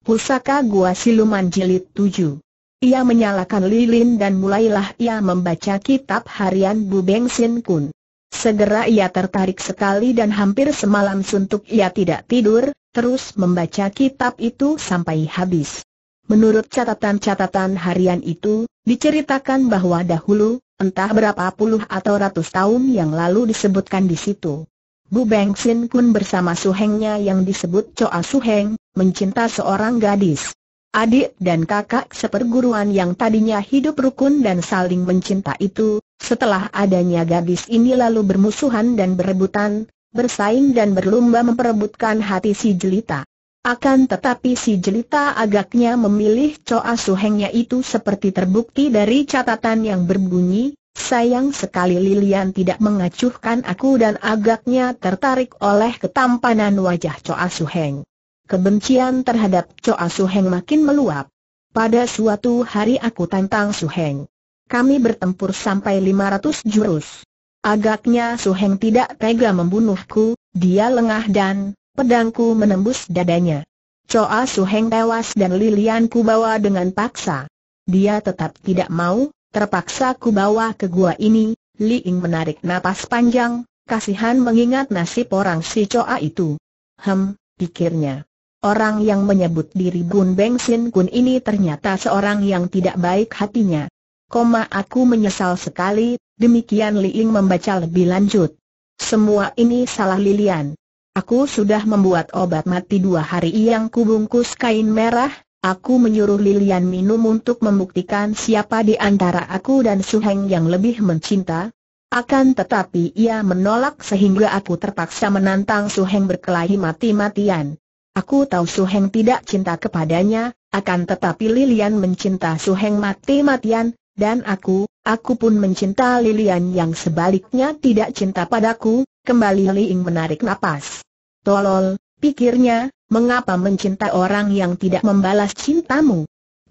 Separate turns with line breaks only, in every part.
Pusaka Gua Siluman Jilid 7 Ia menyalakan lilin dan mulailah ia membaca kitab harian Bu Beng Sin Kun. Segera ia tertarik sekali dan hampir semalam suntuk ia tidak tidur, terus membaca kitab itu sampai habis. Menurut catatan-catatan harian itu, diceritakan bahwa dahulu, entah berapa puluh atau ratus tahun yang lalu disebutkan di situ. Bu Beng Sin pun bersama suhengnya yang disebut Choa Suheng, mencinta seorang gadis. Adik dan kakak seperguruan yang tadinya hidup rukun dan saling mencinta itu, setelah adanya gadis ini lalu bermusuhan dan berebutan, bersaing dan berlumba memperebutkan hati si jelita. Akan tetapi si jelita agaknya memilih Choa Suhengnya itu seperti terbukti dari catatan yang berbunyi, Sayang sekali Lilian tidak mengacuhkan aku dan agaknya tertarik oleh ketampanan wajah Choa Su Kebencian terhadap Choa Su makin meluap. Pada suatu hari aku tantang Su Kami bertempur sampai 500 jurus. Agaknya Su tidak tega membunuhku, dia lengah dan pedangku menembus dadanya. Choa Su tewas dan Lilian ku bawa dengan paksa. Dia tetap tidak mau, terpaksa ku bawa ke gua ini, Li Ying menarik napas panjang, kasihan mengingat nasib orang si Coa itu. Hem, pikirnya. Orang yang menyebut diri Gun Beng Sin Kun ini ternyata seorang yang tidak baik hatinya. Koma aku menyesal sekali, demikian Li Ying membaca lebih lanjut. Semua ini salah Lilian. Aku sudah membuat obat mati dua hari yang kubungkus kain merah, Aku menyuruh Lilian minum untuk membuktikan siapa di antara aku dan Su yang lebih mencinta. Akan tetapi ia menolak sehingga aku terpaksa menantang Su berkelahi mati-matian. Aku tahu Su tidak cinta kepadanya, akan tetapi Lilian mencinta Su mati-matian, dan aku, aku pun mencinta Lilian yang sebaliknya tidak cinta padaku, kembali Liing menarik napas. Tolol, pikirnya, mengapa mencinta orang yang tidak membalas cintamu?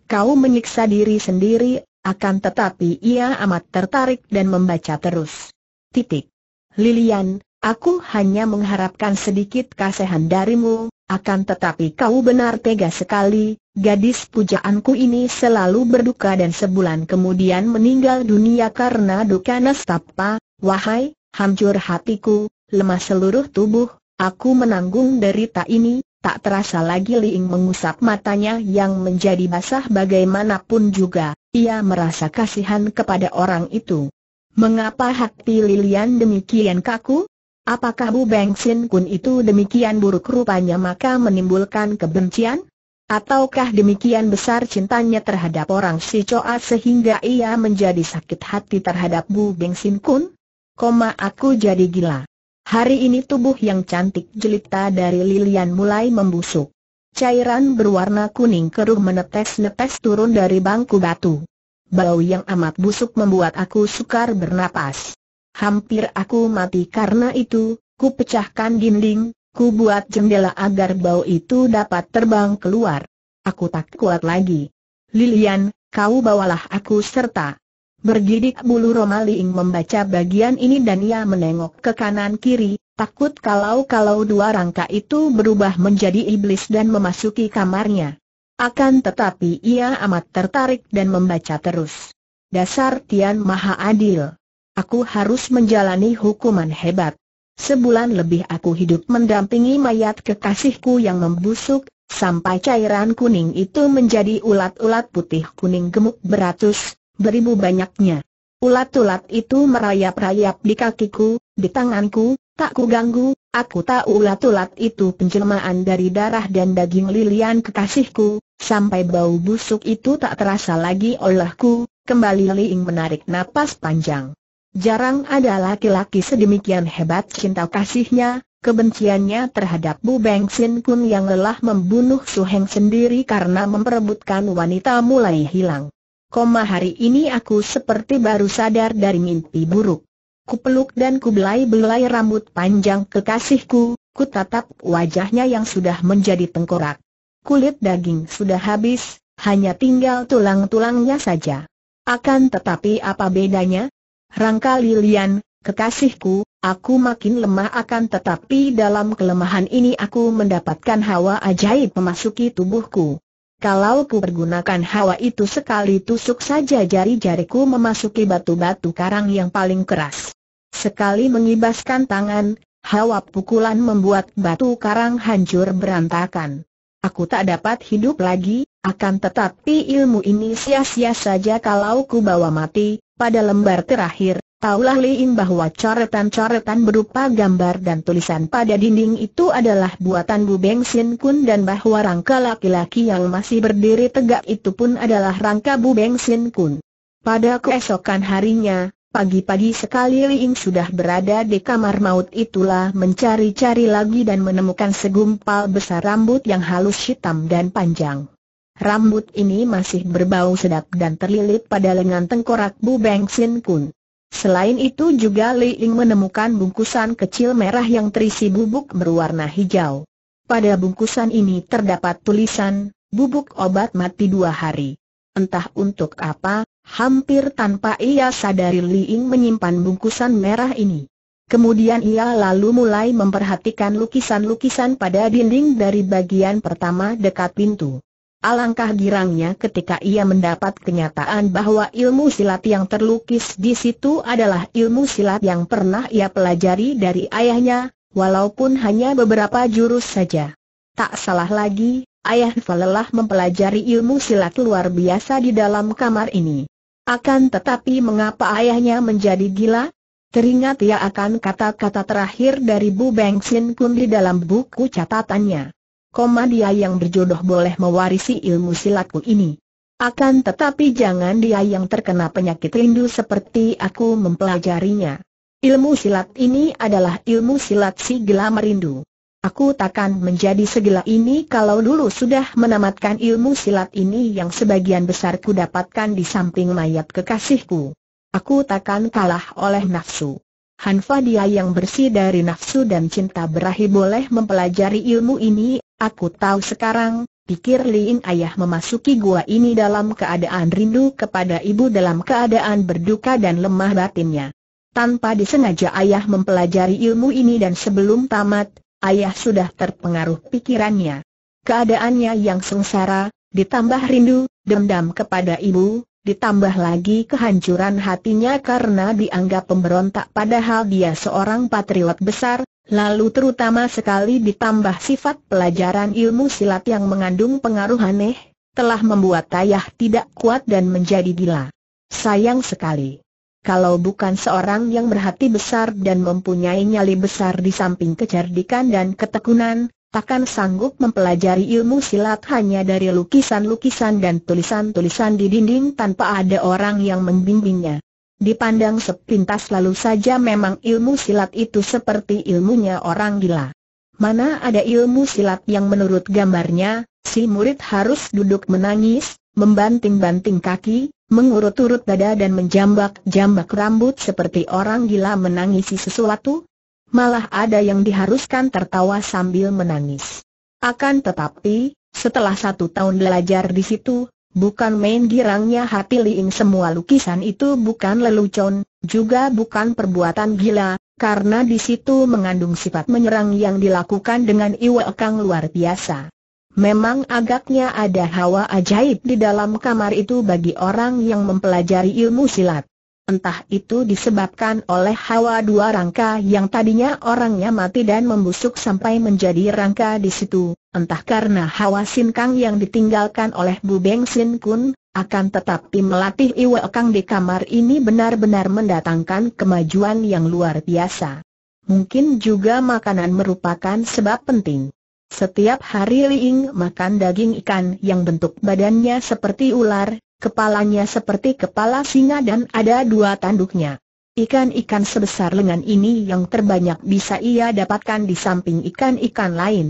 Kau menyiksa diri sendiri, akan tetapi ia amat tertarik dan membaca terus. Titik. Lilian, aku hanya mengharapkan sedikit kasihan darimu, akan tetapi kau benar tega sekali, gadis pujaanku ini selalu berduka dan sebulan kemudian meninggal dunia karena duka nestapa, wahai, hancur hatiku, lemah seluruh tubuh, aku menanggung derita ini, Tak terasa lagi Liing mengusap matanya yang menjadi basah bagaimanapun juga, ia merasa kasihan kepada orang itu. Mengapa hati Lilian demikian kaku? Apakah Bu Beng Sin Kun itu demikian buruk rupanya maka menimbulkan kebencian? Ataukah demikian besar cintanya terhadap orang si Coa sehingga ia menjadi sakit hati terhadap Bu Beng Sin Kun? Koma aku jadi gila. Hari ini tubuh yang cantik jelita dari Lilian mulai membusuk. Cairan berwarna kuning keruh menetes-netes turun dari bangku batu. Bau yang amat busuk membuat aku sukar bernapas. Hampir aku mati karena itu, ku pecahkan dinding, ku buat jendela agar bau itu dapat terbang keluar. Aku tak kuat lagi. Lilian, kau bawalah aku serta. Bergidik bulu Romaliing membaca bagian ini dan ia menengok ke kanan kiri, takut kalau-kalau dua rangka itu berubah menjadi iblis dan memasuki kamarnya. Akan tetapi ia amat tertarik dan membaca terus. Dasar Tian Maha Adil. Aku harus menjalani hukuman hebat. Sebulan lebih aku hidup mendampingi mayat kekasihku yang membusuk, sampai cairan kuning itu menjadi ulat-ulat putih kuning gemuk beratus, beribu banyaknya. Ulat-ulat itu merayap-rayap di kakiku, di tanganku, tak ku ganggu, aku tahu ulat-ulat itu penjelmaan dari darah dan daging lilian kekasihku, sampai bau busuk itu tak terasa lagi olehku, kembali Liing menarik napas panjang. Jarang ada laki-laki sedemikian hebat cinta kasihnya, kebenciannya terhadap Bu Beng Sin Kun yang lelah membunuh Su Heng sendiri karena memperebutkan wanita mulai hilang koma hari ini aku seperti baru sadar dari mimpi buruk. Kupeluk dan kubelai-belai rambut panjang kekasihku, ku tatap wajahnya yang sudah menjadi tengkorak. Kulit daging sudah habis, hanya tinggal tulang-tulangnya saja. Akan tetapi apa bedanya? Rangka Lilian, kekasihku, aku makin lemah akan tetapi dalam kelemahan ini aku mendapatkan hawa ajaib memasuki tubuhku. Kalau ku pergunakan hawa itu sekali tusuk saja jari-jariku memasuki batu-batu karang yang paling keras. Sekali mengibaskan tangan, hawa pukulan membuat batu karang hancur berantakan. Aku tak dapat hidup lagi, akan tetapi ilmu ini sia-sia saja kalau ku bawa mati, pada lembar terakhir, Taulah Liin bahwa coretan-coretan berupa gambar dan tulisan pada dinding itu adalah buatan Bu Beng Sin Kun dan bahwa rangka laki-laki yang masih berdiri tegak itu pun adalah rangka Bu Beng Sin Kun. Pada keesokan harinya, pagi-pagi sekali Liin sudah berada di kamar maut itulah mencari-cari lagi dan menemukan segumpal besar rambut yang halus hitam dan panjang. Rambut ini masih berbau sedap dan terlilit pada lengan tengkorak Bu Beng Sin Kun. Selain itu juga Li Ying menemukan bungkusan kecil merah yang terisi bubuk berwarna hijau. Pada bungkusan ini terdapat tulisan, bubuk obat mati dua hari. Entah untuk apa, hampir tanpa ia sadari Li Ying menyimpan bungkusan merah ini. Kemudian ia lalu mulai memperhatikan lukisan-lukisan pada dinding dari bagian pertama dekat pintu. Alangkah girangnya ketika ia mendapat kenyataan bahwa ilmu silat yang terlukis di situ adalah ilmu silat yang pernah ia pelajari dari ayahnya, walaupun hanya beberapa jurus saja. Tak salah lagi, ayah lelah mempelajari ilmu silat luar biasa di dalam kamar ini. Akan tetapi mengapa ayahnya menjadi gila? Teringat ia akan kata-kata terakhir dari Bu Beng Sin Kun di dalam buku catatannya koma dia yang berjodoh boleh mewarisi ilmu silatku ini. Akan tetapi jangan dia yang terkena penyakit rindu seperti aku mempelajarinya. Ilmu silat ini adalah ilmu silat si gila merindu. Aku takkan menjadi segila ini kalau dulu sudah menamatkan ilmu silat ini yang sebagian besar ku dapatkan di samping mayat kekasihku. Aku takkan kalah oleh nafsu. Hanfa dia yang bersih dari nafsu dan cinta berahi boleh mempelajari ilmu ini Aku tahu sekarang, pikir Lin ayah memasuki gua ini dalam keadaan rindu kepada ibu dalam keadaan berduka dan lemah batinnya. Tanpa disengaja ayah mempelajari ilmu ini dan sebelum tamat, ayah sudah terpengaruh pikirannya. Keadaannya yang sengsara, ditambah rindu, dendam kepada ibu, ditambah lagi kehancuran hatinya karena dianggap pemberontak padahal dia seorang patriot besar, Lalu terutama sekali ditambah sifat pelajaran ilmu silat yang mengandung pengaruh aneh, telah membuat ayah tidak kuat dan menjadi gila. Sayang sekali. Kalau bukan seorang yang berhati besar dan mempunyai nyali besar di samping kecerdikan dan ketekunan, takkan sanggup mempelajari ilmu silat hanya dari lukisan-lukisan dan tulisan-tulisan di dinding tanpa ada orang yang membimbingnya. Dipandang sepintas lalu saja memang ilmu silat itu seperti ilmunya orang gila. Mana ada ilmu silat yang menurut gambarnya, si murid harus duduk menangis, membanting-banting kaki, mengurut-urut dada dan menjambak-jambak rambut seperti orang gila menangisi sesuatu? Malah ada yang diharuskan tertawa sambil menangis. Akan tetapi, setelah satu tahun belajar di situ, Bukan main girangnya hati Liing semua lukisan itu bukan lelucon, juga bukan perbuatan gila, karena di situ mengandung sifat menyerang yang dilakukan dengan Iwa Kang luar biasa. Memang agaknya ada hawa ajaib di dalam kamar itu bagi orang yang mempelajari ilmu silat. Entah itu disebabkan oleh hawa dua rangka yang tadinya orangnya mati dan membusuk sampai menjadi rangka di situ, entah karena hawa sin kang yang ditinggalkan oleh Bu Beng Sin Kun, akan tetapi melatih Iwe Kang di kamar ini benar-benar mendatangkan kemajuan yang luar biasa. Mungkin juga makanan merupakan sebab penting. Setiap hari Liing makan daging ikan yang bentuk badannya seperti ular, Kepalanya seperti kepala singa dan ada dua tanduknya. Ikan-ikan sebesar lengan ini yang terbanyak bisa ia dapatkan di samping ikan-ikan lain.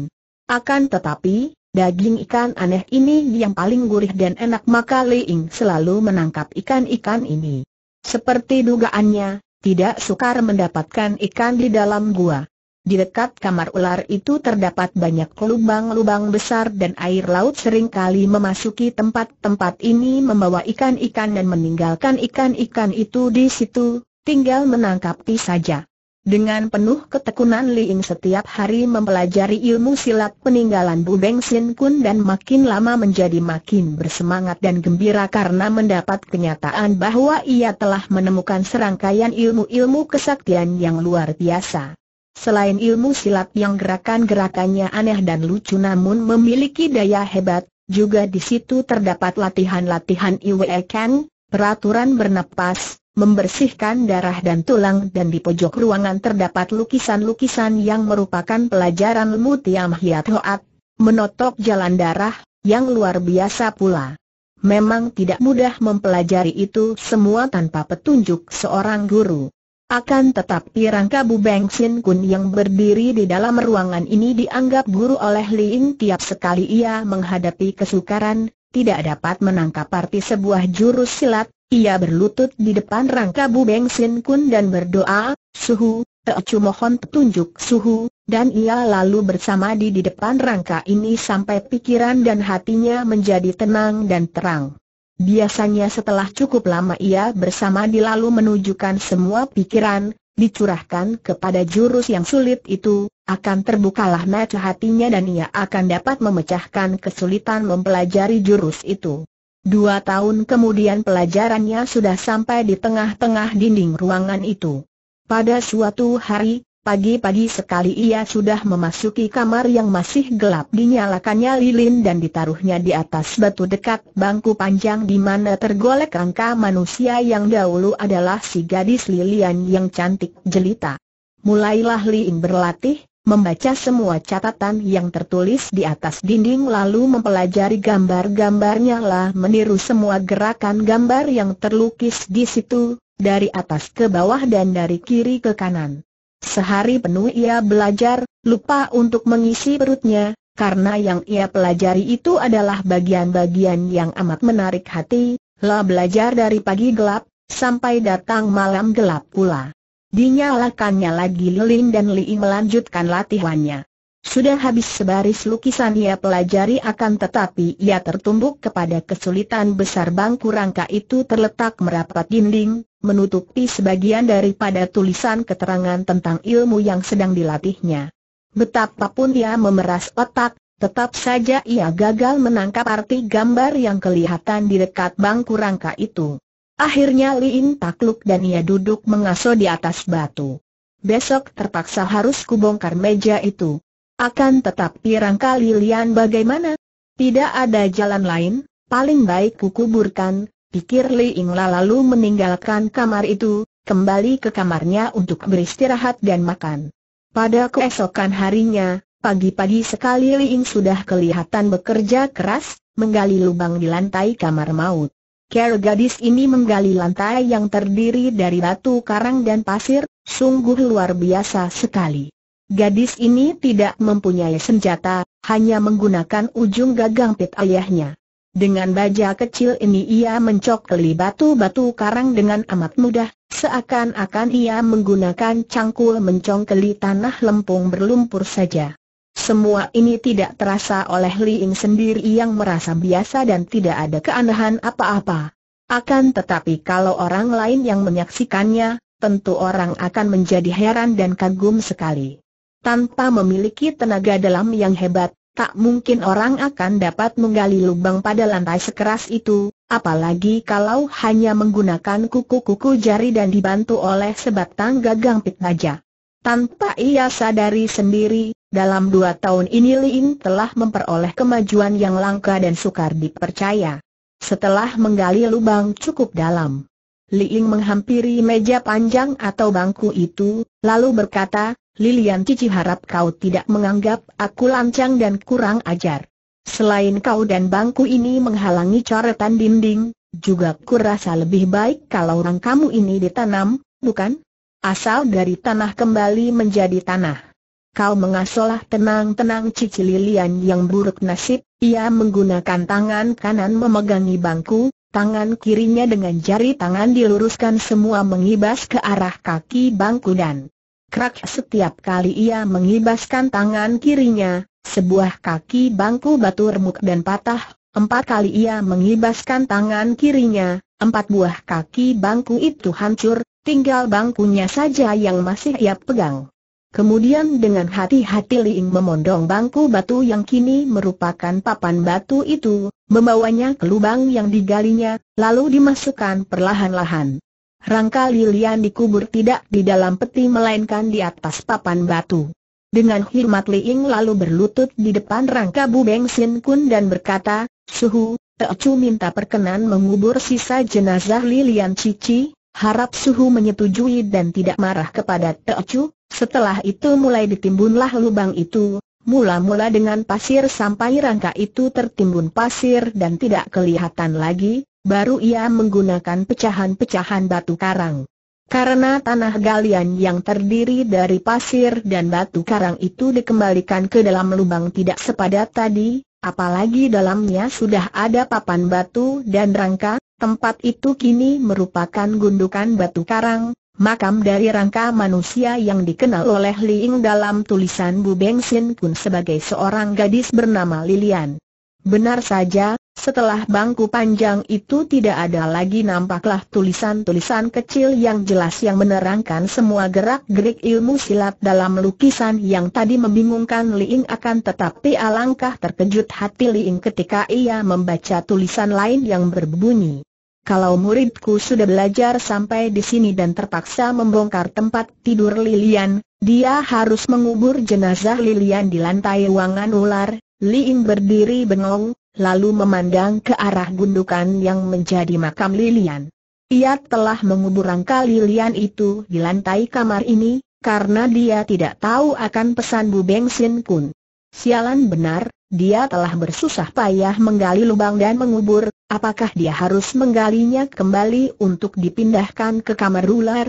Akan tetapi, daging ikan aneh ini yang paling gurih dan enak maka Leing selalu menangkap ikan-ikan ini. Seperti dugaannya, tidak sukar mendapatkan ikan di dalam gua. Di dekat kamar ular itu terdapat banyak lubang-lubang besar dan air laut seringkali memasuki tempat-tempat ini membawa ikan-ikan dan meninggalkan ikan-ikan itu di situ, tinggal menangkapi saja. Dengan penuh ketekunan Liing setiap hari mempelajari ilmu silat peninggalan Bu Beng Sin Kun dan makin lama menjadi makin bersemangat dan gembira karena mendapat kenyataan bahwa ia telah menemukan serangkaian ilmu-ilmu kesaktian yang luar biasa. Selain ilmu silat yang gerakan-gerakannya aneh dan lucu namun memiliki daya hebat, juga di situ terdapat latihan-latihan Kang, peraturan bernapas, membersihkan darah dan tulang dan di pojok ruangan terdapat lukisan-lukisan yang merupakan pelajaran ilmu Tiam Hiat Hoat, menotok jalan darah, yang luar biasa pula. Memang tidak mudah mempelajari itu semua tanpa petunjuk seorang guru. Akan tetapi rangka Bu Beng Sin Kun yang berdiri di dalam ruangan ini dianggap guru oleh Li Ying tiap sekali ia menghadapi kesukaran, tidak dapat menangkap arti sebuah jurus silat, ia berlutut di depan rangka Bu Beng Sin Kun dan berdoa, Suhu, teocu mohon petunjuk Suhu, dan ia lalu bersama di depan rangka ini sampai pikiran dan hatinya menjadi tenang dan terang. Biasanya setelah cukup lama ia bersama dilalu menunjukkan semua pikiran, dicurahkan kepada jurus yang sulit itu, akan terbukalah mata hatinya dan ia akan dapat memecahkan kesulitan mempelajari jurus itu. Dua tahun kemudian pelajarannya sudah sampai di tengah-tengah dinding ruangan itu. Pada suatu hari, Pagi-pagi sekali ia sudah memasuki kamar yang masih gelap dinyalakannya lilin dan ditaruhnya di atas batu dekat bangku panjang di mana tergolek rangka manusia yang dahulu adalah si gadis Lilian yang cantik jelita. Mulailah Liin berlatih, membaca semua catatan yang tertulis di atas dinding lalu mempelajari gambar-gambarnya lah meniru semua gerakan gambar yang terlukis di situ, dari atas ke bawah dan dari kiri ke kanan. Sehari penuh ia belajar, lupa untuk mengisi perutnya, karena yang ia pelajari itu adalah bagian-bagian yang amat menarik hati, lah belajar dari pagi gelap, sampai datang malam gelap pula. Dinyalakannya lagi lilin dan Li'i melanjutkan latihannya. Sudah habis sebaris lukisan ia pelajari akan tetapi ia tertumbuk kepada kesulitan besar bangku rangka itu terletak merapat dinding, menutupi sebagian daripada tulisan keterangan tentang ilmu yang sedang dilatihnya. Betapapun ia memeras otak, tetap saja ia gagal menangkap arti gambar yang kelihatan di dekat bangku rangka itu. Akhirnya Liin takluk dan ia duduk mengasuh di atas batu. Besok terpaksa harus kubongkar meja itu. Akan tetapi rangka Lilian bagaimana? Tidak ada jalan lain, paling baik kukuburkan, pikir Li Ingla lalu meninggalkan kamar itu, kembali ke kamarnya untuk beristirahat dan makan. Pada keesokan harinya, pagi-pagi sekali Li Ying sudah kelihatan bekerja keras, menggali lubang di lantai kamar maut. Care gadis ini menggali lantai yang terdiri dari batu karang dan pasir, sungguh luar biasa sekali. Gadis ini tidak mempunyai senjata, hanya menggunakan ujung gagang pit ayahnya. Dengan baja kecil ini ia mencokli batu-batu karang dengan amat mudah, seakan-akan ia menggunakan cangkul mencongkeli tanah lempung berlumpur saja. Semua ini tidak terasa oleh Li Ying sendiri yang merasa biasa dan tidak ada keanehan apa-apa. Akan tetapi kalau orang lain yang menyaksikannya, tentu orang akan menjadi heran dan kagum sekali tanpa memiliki tenaga dalam yang hebat, tak mungkin orang akan dapat menggali lubang pada lantai sekeras itu, apalagi kalau hanya menggunakan kuku-kuku jari dan dibantu oleh sebatang gagang pit saja. Tanpa ia sadari sendiri, dalam dua tahun ini Lin telah memperoleh kemajuan yang langka dan sukar dipercaya. Setelah menggali lubang cukup dalam, Liing menghampiri meja panjang atau bangku itu, lalu berkata, Lilian Cici harap kau tidak menganggap aku lancang dan kurang ajar. Selain kau dan bangku ini menghalangi coretan dinding, juga kurasa lebih baik kalau orang kamu ini ditanam, bukan? Asal dari tanah kembali menjadi tanah. Kau mengasolah tenang-tenang Cici Lilian yang buruk nasib, ia menggunakan tangan kanan memegangi bangku, Tangan kirinya dengan jari tangan diluruskan semua mengibas ke arah kaki bangku dan Krak setiap kali ia mengibaskan tangan kirinya, sebuah kaki bangku batu remuk dan patah, empat kali ia mengibaskan tangan kirinya, empat buah kaki bangku itu hancur, tinggal bangkunya saja yang masih ia pegang. Kemudian dengan hati-hati Liing memondong bangku batu yang kini merupakan papan batu itu, membawanya ke lubang yang digalinya, lalu dimasukkan perlahan-lahan. Rangka lilian dikubur tidak di dalam peti melainkan di atas papan batu. Dengan hormat Liing lalu berlutut di depan rangka Bu Beng Sin Kun dan berkata, Suhu, Teocu minta perkenan mengubur sisa jenazah lilian Cici, harap Suhu menyetujui dan tidak marah kepada Teocu. Setelah itu mulai ditimbunlah lubang itu, Mula-mula dengan pasir sampai rangka itu tertimbun pasir dan tidak kelihatan lagi, baru ia menggunakan pecahan-pecahan batu karang. Karena tanah galian yang terdiri dari pasir dan batu karang itu dikembalikan ke dalam lubang tidak sepadat tadi, apalagi dalamnya sudah ada papan batu dan rangka, tempat itu kini merupakan gundukan batu karang, makam dari rangka manusia yang dikenal oleh Liing dalam tulisan Bu Sin kun sebagai seorang gadis bernama Lilian. Benar saja, setelah bangku panjang itu tidak ada lagi nampaklah tulisan-tulisan kecil yang jelas yang menerangkan semua gerak-gerik ilmu silat dalam lukisan yang tadi membingungkan Liing akan tetapi alangkah terkejut hati Liing ketika ia membaca tulisan lain yang berbunyi. Kalau muridku sudah belajar sampai di sini dan terpaksa membongkar tempat tidur Lilian, dia harus mengubur jenazah Lilian di lantai ruangan ular. Liing berdiri bengong, lalu memandang ke arah gundukan yang menjadi makam Lilian. Ia telah mengubur rangka Lilian itu di lantai kamar ini, karena dia tidak tahu akan pesan Bu Beng Sin Kun. Sialan benar, dia telah bersusah payah menggali lubang dan mengubur, apakah dia harus menggalinya kembali untuk dipindahkan ke kamar ular?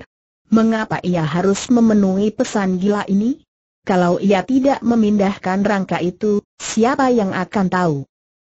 Mengapa ia harus memenuhi pesan gila ini? Kalau ia tidak memindahkan rangka itu, siapa yang akan tahu?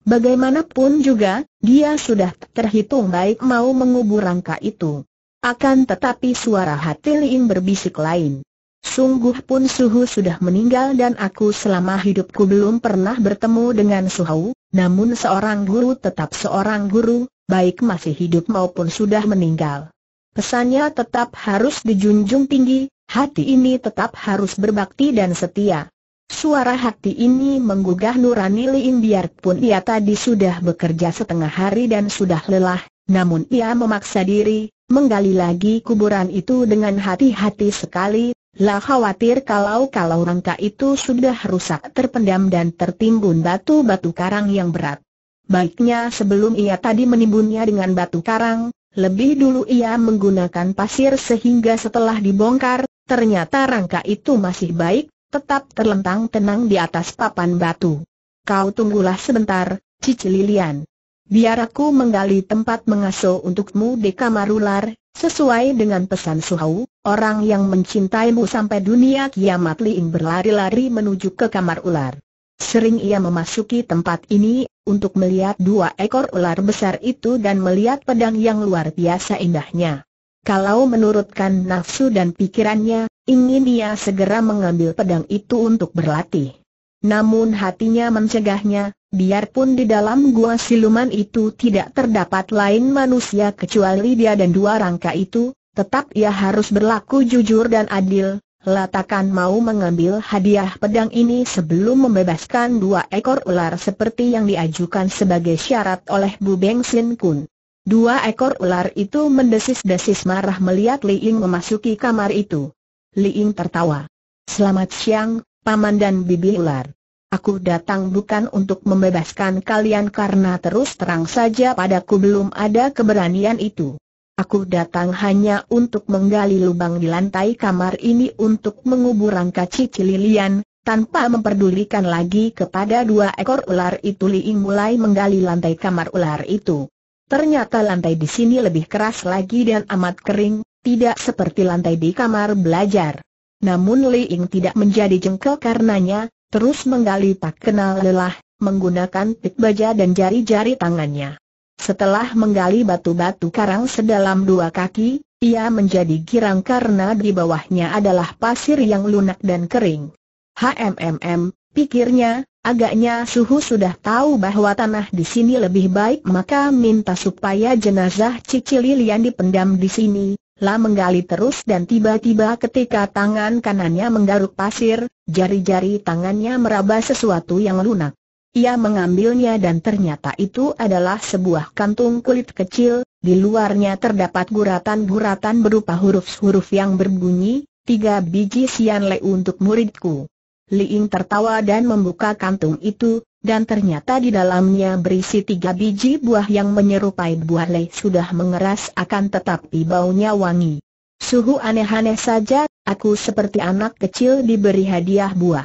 Bagaimanapun juga, dia sudah terhitung baik mau mengubur rangka itu. Akan tetapi suara hati Liing berbisik lain. Sungguh pun Suhu sudah meninggal dan aku selama hidupku belum pernah bertemu dengan Suhu, namun seorang guru tetap seorang guru, baik masih hidup maupun sudah meninggal. Pesannya tetap harus dijunjung tinggi, hati ini tetap harus berbakti dan setia. Suara hati ini menggugah nurani Liin biarpun ia tadi sudah bekerja setengah hari dan sudah lelah, namun ia memaksa diri, menggali lagi kuburan itu dengan hati-hati sekali, lah khawatir kalau-kalau rangka itu sudah rusak terpendam dan tertimbun batu-batu karang yang berat. Baiknya sebelum ia tadi menimbunnya dengan batu karang, lebih dulu ia menggunakan pasir sehingga setelah dibongkar, ternyata rangka itu masih baik, tetap terlentang tenang di atas papan batu. Kau tunggulah sebentar, Cici Lilian. Biar aku menggali tempat mengasuh untukmu di kamar ular, sesuai dengan pesan Suhau, orang yang mencintaimu sampai dunia kiamat Liing berlari-lari menuju ke kamar ular. Sering ia memasuki tempat ini, untuk melihat dua ekor ular besar itu dan melihat pedang yang luar biasa indahnya. Kalau menurutkan nafsu dan pikirannya, ingin dia segera mengambil pedang itu untuk berlatih. Namun hatinya mencegahnya, biarpun di dalam gua siluman itu tidak terdapat lain manusia kecuali dia dan dua rangka itu, tetap ia harus berlaku jujur dan adil, Latakan mau mengambil hadiah pedang ini sebelum membebaskan dua ekor ular seperti yang diajukan sebagai syarat oleh Bu Beng Sin Kun. Dua ekor ular itu mendesis-desis marah melihat Li Ying memasuki kamar itu. Liing tertawa. Selamat siang, Paman dan Bibi Ular. Aku datang bukan untuk membebaskan kalian karena terus terang saja padaku belum ada keberanian itu. Aku datang hanya untuk menggali lubang di lantai kamar ini untuk mengubur rangka cici lilian, tanpa memperdulikan lagi kepada dua ekor ular itu Liing mulai menggali lantai kamar ular itu. Ternyata lantai di sini lebih keras lagi dan amat kering, tidak seperti lantai di kamar belajar. Namun Li Ying tidak menjadi jengkel karenanya, terus menggali tak kenal lelah, menggunakan pik baja dan jari-jari tangannya. Setelah menggali batu-batu karang sedalam dua kaki, ia menjadi girang karena di bawahnya adalah pasir yang lunak dan kering. HMMM, pikirnya, agaknya suhu sudah tahu bahwa tanah di sini lebih baik maka minta supaya jenazah Cici Lilian dipendam di sini, lah menggali terus dan tiba-tiba ketika tangan kanannya menggaruk pasir, jari-jari tangannya meraba sesuatu yang lunak. Ia mengambilnya dan ternyata itu adalah sebuah kantung kulit kecil, di luarnya terdapat guratan-guratan berupa huruf-huruf yang berbunyi, tiga biji sian le untuk muridku. Liing tertawa dan membuka kantung itu, dan ternyata di dalamnya berisi tiga biji buah yang menyerupai buah leh sudah mengeras akan tetapi baunya wangi. Suhu aneh-aneh saja, aku seperti anak kecil diberi hadiah buah.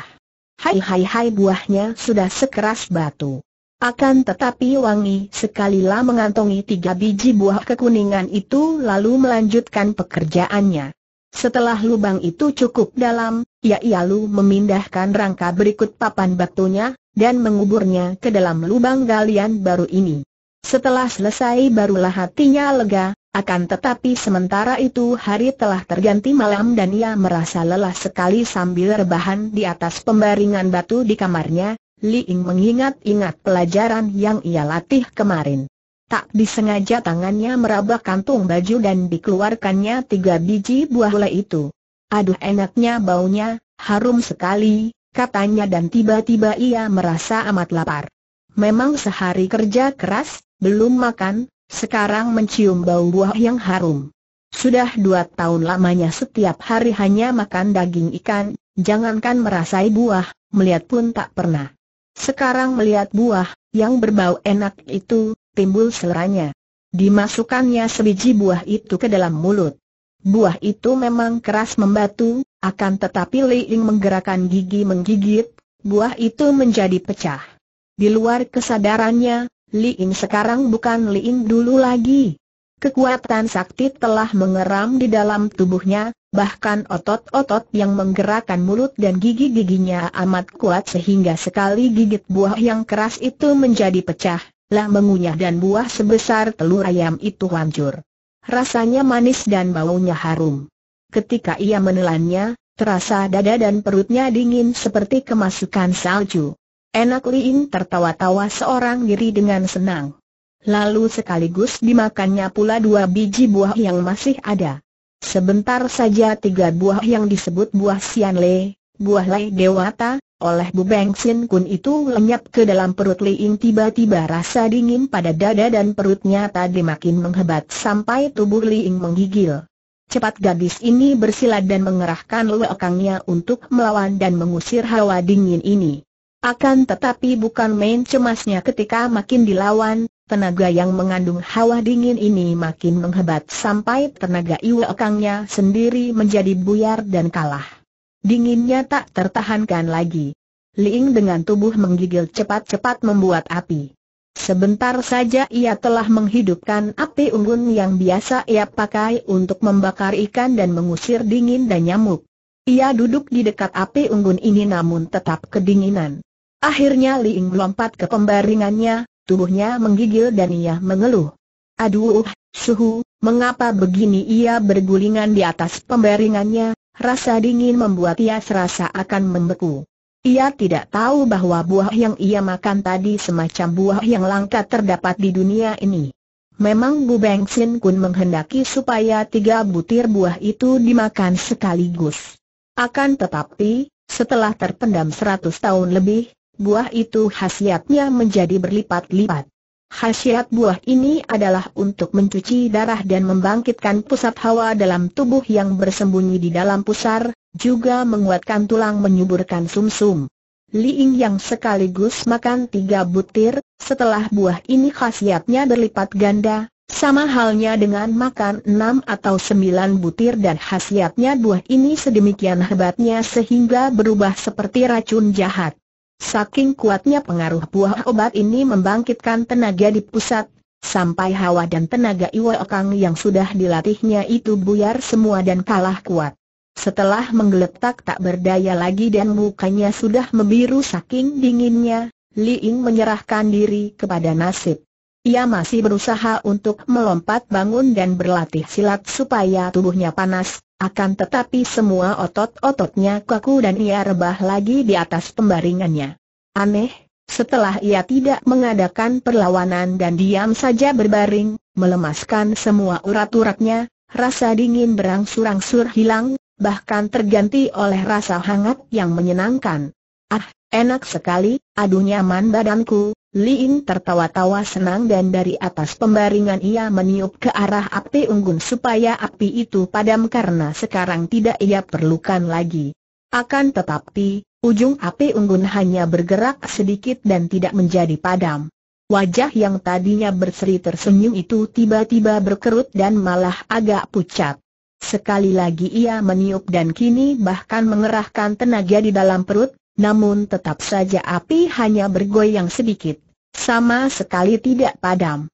Hai hai hai buahnya sudah sekeras batu. Akan tetapi wangi sekalilah mengantongi tiga biji buah kekuningan itu lalu melanjutkan pekerjaannya. Setelah lubang itu cukup dalam, ia lalu memindahkan rangka berikut papan batunya, dan menguburnya ke dalam lubang galian baru ini. Setelah selesai barulah hatinya lega, akan tetapi sementara itu hari telah terganti malam dan ia merasa lelah sekali sambil rebahan di atas pembaringan batu di kamarnya, Li Ying mengingat-ingat pelajaran yang ia latih kemarin. Tak disengaja tangannya meraba kantung baju dan dikeluarkannya tiga biji buah gula itu. Aduh enaknya baunya, harum sekali, katanya dan tiba-tiba ia merasa amat lapar. Memang sehari kerja keras, belum makan, sekarang mencium bau buah yang harum. Sudah dua tahun lamanya setiap hari hanya makan daging ikan, jangankan merasai buah, melihat pun tak pernah. Sekarang melihat buah, yang berbau enak itu, timbul seleranya. Dimasukkannya sebiji buah itu ke dalam mulut. Buah itu memang keras membatu, akan tetapi Li Ying menggerakkan gigi menggigit, buah itu menjadi pecah. Di luar kesadarannya, Li Ying sekarang bukan Li Ying dulu lagi. Kekuatan sakti telah mengeram di dalam tubuhnya, bahkan otot-otot yang menggerakkan mulut dan gigi-giginya amat kuat sehingga sekali gigit buah yang keras itu menjadi pecah, lah mengunyah dan buah sebesar telur ayam itu hancur rasanya manis dan baunya harum. Ketika ia menelannya, terasa dada dan perutnya dingin seperti kemasukan salju. Enak Liin tertawa-tawa seorang diri dengan senang. Lalu sekaligus dimakannya pula dua biji buah yang masih ada. Sebentar saja tiga buah yang disebut buah Sianle, buah Lai Dewata, oleh Bubeng Sin Kun itu lenyap ke dalam perut Li Ying tiba-tiba rasa dingin pada dada dan perutnya tadi makin menghebat sampai tubuh Li Ying menggigil. Cepat gadis ini bersilat dan mengerahkan luakangnya untuk melawan dan mengusir hawa dingin ini. Akan tetapi bukan main cemasnya ketika makin dilawan, tenaga yang mengandung hawa dingin ini makin menghebat sampai tenaga iwakangnya sendiri menjadi buyar dan kalah. Dinginnya tak tertahankan lagi. Ling dengan tubuh menggigil cepat-cepat membuat api. Sebentar saja ia telah menghidupkan api unggun yang biasa ia pakai untuk membakar ikan dan mengusir dingin dan nyamuk. Ia duduk di dekat api unggun ini namun tetap kedinginan. Akhirnya Ling melompat ke pembaringannya, tubuhnya menggigil dan ia mengeluh. Aduh, suhu, mengapa begini ia bergulingan di atas pembaringannya, rasa dingin membuat ia serasa akan membeku. Ia tidak tahu bahwa buah yang ia makan tadi semacam buah yang langka terdapat di dunia ini. Memang Bu Beng Sin Kun menghendaki supaya tiga butir buah itu dimakan sekaligus. Akan tetapi, setelah terpendam seratus tahun lebih, buah itu khasiatnya menjadi berlipat-lipat. Khasiat buah ini adalah untuk mencuci darah dan membangkitkan pusat hawa dalam tubuh yang bersembunyi di dalam pusar, juga menguatkan tulang menyuburkan sumsum. -sum. Liing yang sekaligus makan tiga butir, setelah buah ini khasiatnya berlipat ganda, sama halnya dengan makan enam atau sembilan butir dan khasiatnya buah ini sedemikian hebatnya sehingga berubah seperti racun jahat. Saking kuatnya pengaruh buah obat ini membangkitkan tenaga di pusat, sampai hawa dan tenaga Iwa Okang yang sudah dilatihnya itu buyar semua dan kalah kuat. Setelah menggeletak tak berdaya lagi dan mukanya sudah membiru saking dinginnya, Li Ying menyerahkan diri kepada nasib. Ia masih berusaha untuk melompat bangun dan berlatih silat supaya tubuhnya panas, akan tetapi semua otot-ototnya kaku dan ia rebah lagi di atas pembaringannya. Aneh, setelah ia tidak mengadakan perlawanan dan diam saja berbaring, melemaskan semua urat-uratnya, rasa dingin berangsur-angsur hilang, bahkan terganti oleh rasa hangat yang menyenangkan. Ah, enak sekali, aduh nyaman badanku, Liin tertawa-tawa senang dan dari atas pembaringan ia meniup ke arah api unggun supaya api itu padam karena sekarang tidak ia perlukan lagi. Akan tetapi, ujung api unggun hanya bergerak sedikit dan tidak menjadi padam. Wajah yang tadinya berseri tersenyum itu tiba-tiba berkerut dan malah agak pucat. Sekali lagi ia meniup dan kini bahkan mengerahkan tenaga di dalam perut, namun tetap saja api hanya bergoyang sedikit, sama sekali tidak padam.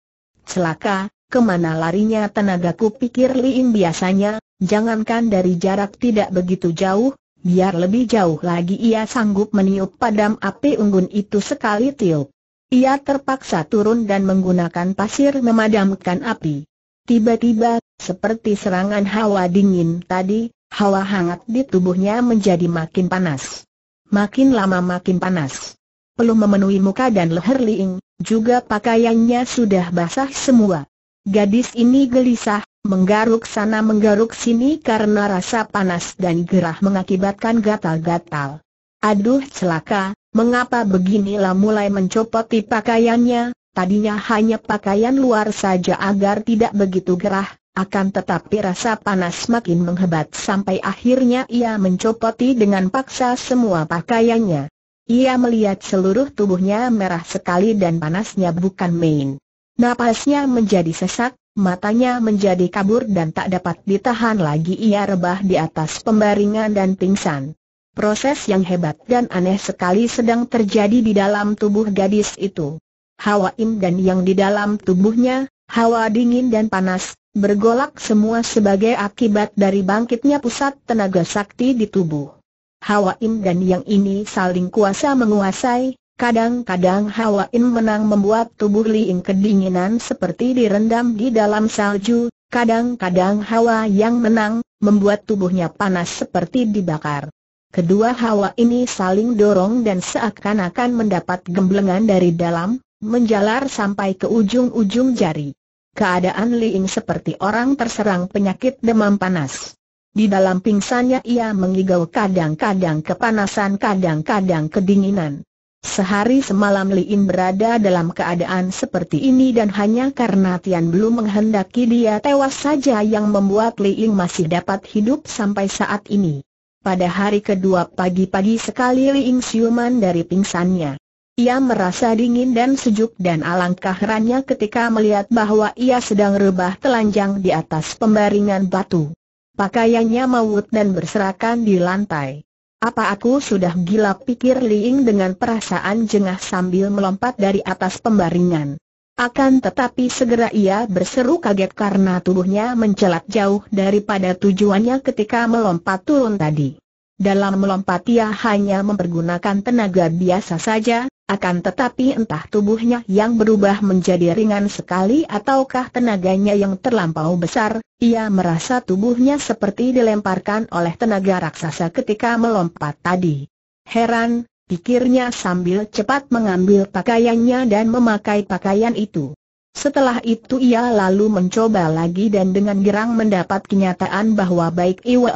Celaka, kemana larinya tenagaku pikir Liin biasanya, jangankan dari jarak tidak begitu jauh, biar lebih jauh lagi ia sanggup meniup padam api unggun itu sekali tiup. Ia terpaksa turun dan menggunakan pasir memadamkan api. Tiba-tiba, seperti serangan hawa dingin tadi, hawa hangat di tubuhnya menjadi makin panas makin lama makin panas. Peluh memenuhi muka dan leher Liing, juga pakaiannya sudah basah semua. Gadis ini gelisah, menggaruk sana menggaruk sini karena rasa panas dan gerah mengakibatkan gatal-gatal. Aduh celaka, mengapa beginilah mulai mencopoti pakaiannya, tadinya hanya pakaian luar saja agar tidak begitu gerah, akan tetapi rasa panas makin menghebat sampai akhirnya ia mencopoti dengan paksa semua pakaiannya. Ia melihat seluruh tubuhnya merah sekali dan panasnya bukan main. Napasnya menjadi sesak, matanya menjadi kabur dan tak dapat ditahan lagi ia rebah di atas pembaringan dan pingsan. Proses yang hebat dan aneh sekali sedang terjadi di dalam tubuh gadis itu. Hawa im dan yang di dalam tubuhnya, hawa dingin dan panas, bergolak semua sebagai akibat dari bangkitnya pusat tenaga sakti di tubuh. Hawa Im dan yang ini saling kuasa menguasai, kadang-kadang Hawa Im menang membuat tubuh Li Ying kedinginan seperti direndam di dalam salju, kadang-kadang Hawa yang menang, membuat tubuhnya panas seperti dibakar. Kedua Hawa ini saling dorong dan seakan-akan mendapat gemblengan dari dalam, menjalar sampai ke ujung-ujung jari. Keadaan Liing seperti orang terserang penyakit demam panas. Di dalam pingsannya ia mengigau kadang-kadang kepanasan kadang-kadang kedinginan. Sehari semalam Liin berada dalam keadaan seperti ini dan hanya karena Tian belum menghendaki dia tewas saja yang membuat Liin masih dapat hidup sampai saat ini. Pada hari kedua pagi-pagi sekali Ying siuman dari pingsannya. Ia merasa dingin dan sejuk dan alangkah herannya ketika melihat bahwa ia sedang rebah telanjang di atas pembaringan batu. Pakaiannya maut dan berserakan di lantai. Apa aku sudah gila pikir Liing dengan perasaan jengah sambil melompat dari atas pembaringan. Akan tetapi segera ia berseru kaget karena tubuhnya mencelat jauh daripada tujuannya ketika melompat turun tadi. Dalam melompat ia hanya mempergunakan tenaga biasa saja, akan tetapi entah tubuhnya yang berubah menjadi ringan sekali ataukah tenaganya yang terlampau besar, ia merasa tubuhnya seperti dilemparkan oleh tenaga raksasa ketika melompat tadi. Heran, pikirnya sambil cepat mengambil pakaiannya dan memakai pakaian itu. Setelah itu ia lalu mencoba lagi dan dengan gerang mendapat kenyataan bahwa baik Iwa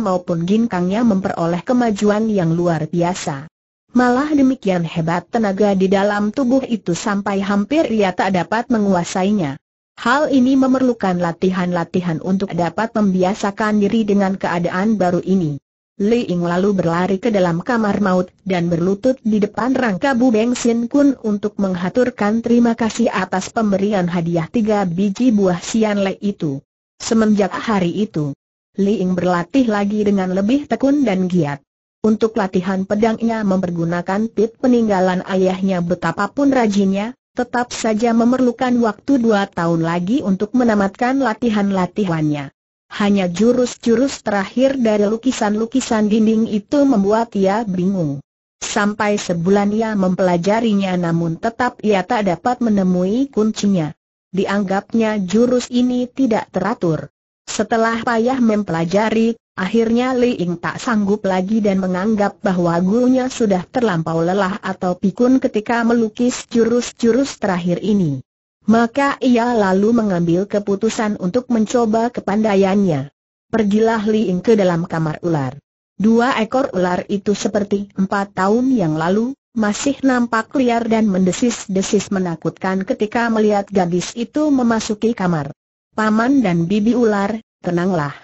maupun Gin Kangnya memperoleh kemajuan yang luar biasa. Malah demikian hebat tenaga di dalam tubuh itu sampai hampir ia tak dapat menguasainya. Hal ini memerlukan latihan-latihan untuk dapat membiasakan diri dengan keadaan baru ini. Li Ying lalu berlari ke dalam kamar maut dan berlutut di depan rangka Bu Beng Sin Kun untuk menghaturkan terima kasih atas pemberian hadiah tiga biji buah sian le itu. Semenjak hari itu, Li Ying berlatih lagi dengan lebih tekun dan giat. Untuk latihan pedangnya mempergunakan pit peninggalan ayahnya betapapun rajinnya, tetap saja memerlukan waktu dua tahun lagi untuk menamatkan latihan-latihannya. Hanya jurus-jurus terakhir dari lukisan-lukisan dinding itu membuat ia bingung. Sampai sebulan ia mempelajarinya namun tetap ia tak dapat menemui kuncinya. Dianggapnya jurus ini tidak teratur. Setelah payah mempelajari, akhirnya Li Ying tak sanggup lagi dan menganggap bahwa gurunya sudah terlampau lelah atau pikun ketika melukis jurus-jurus terakhir ini. Maka ia lalu mengambil keputusan untuk mencoba kepandaiannya. Pergilah Liing ke dalam kamar ular. Dua ekor ular itu seperti empat tahun yang lalu, masih nampak liar dan mendesis-desis menakutkan ketika melihat gadis itu memasuki kamar. Paman dan bibi ular, tenanglah.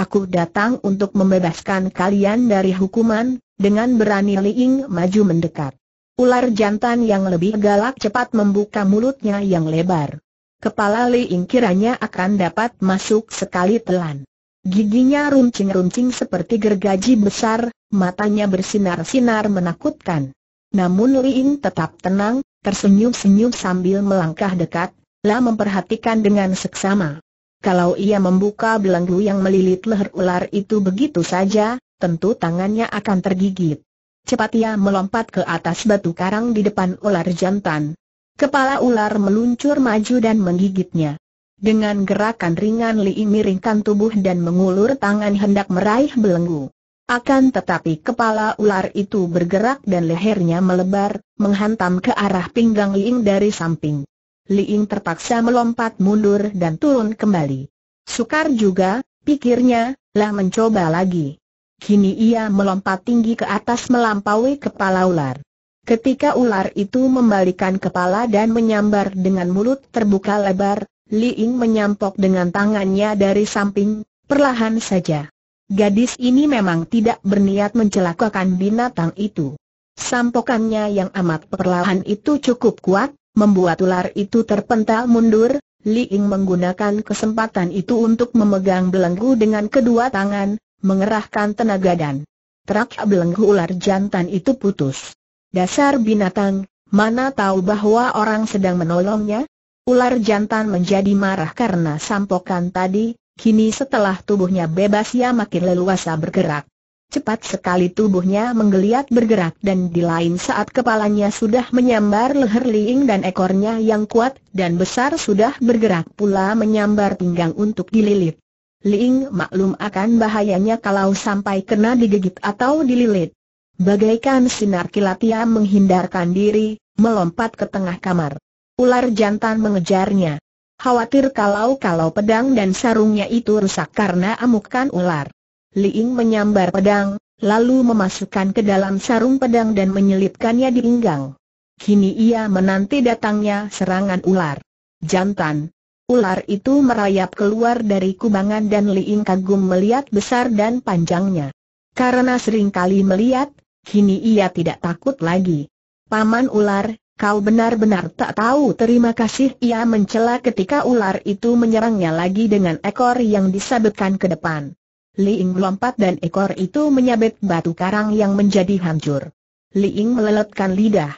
Aku datang untuk membebaskan kalian dari hukuman, dengan berani Li Liing maju mendekat. Ular jantan yang lebih galak cepat membuka mulutnya yang lebar. Kepala Liing kiranya akan dapat masuk sekali telan. Giginya runcing-runcing seperti gergaji besar, matanya bersinar-sinar menakutkan. Namun Liing tetap tenang, tersenyum-senyum sambil melangkah dekat, lah memperhatikan dengan seksama. Kalau ia membuka belenggu yang melilit leher ular itu begitu saja, tentu tangannya akan tergigit. Cepat ia melompat ke atas batu karang di depan ular jantan. Kepala ular meluncur maju dan menggigitnya. Dengan gerakan ringan Li miringkan tubuh dan mengulur tangan hendak meraih belenggu. Akan tetapi kepala ular itu bergerak dan lehernya melebar, menghantam ke arah pinggang Liing dari samping. Liing terpaksa melompat mundur dan turun kembali. Sukar juga, pikirnya, lah mencoba lagi. Kini ia melompat tinggi ke atas melampaui kepala ular. Ketika ular itu membalikan kepala dan menyambar dengan mulut terbuka lebar, Li Ying menyampok dengan tangannya dari samping, perlahan saja. Gadis ini memang tidak berniat mencelakakan binatang itu. Sampokannya yang amat perlahan itu cukup kuat, membuat ular itu terpental mundur, Li Ying menggunakan kesempatan itu untuk memegang belenggu dengan kedua tangan, mengerahkan tenaga dan terak belenggu ular jantan itu putus. Dasar binatang, mana tahu bahwa orang sedang menolongnya? Ular jantan menjadi marah karena sampokan tadi, kini setelah tubuhnya bebas ia makin leluasa bergerak. Cepat sekali tubuhnya menggeliat bergerak dan di lain saat kepalanya sudah menyambar leher Liing dan ekornya yang kuat dan besar sudah bergerak pula menyambar pinggang untuk dililit. Ling maklum akan bahayanya kalau sampai kena digigit atau dililit. Bagaikan sinar kilat ia menghindarkan diri, melompat ke tengah kamar. Ular jantan mengejarnya. Khawatir kalau-kalau pedang dan sarungnya itu rusak karena amukan ular. Liing menyambar pedang, lalu memasukkan ke dalam sarung pedang dan menyelipkannya di pinggang. Kini ia menanti datangnya serangan ular. Jantan, Ular itu merayap keluar dari kubangan dan Liing kagum melihat besar dan panjangnya. Karena sering kali melihat, kini ia tidak takut lagi. Paman ular, kau benar-benar tak tahu terima kasih ia mencela ketika ular itu menyerangnya lagi dengan ekor yang disabetkan ke depan. Liing melompat dan ekor itu menyabet batu karang yang menjadi hancur. Liing meleletkan lidah.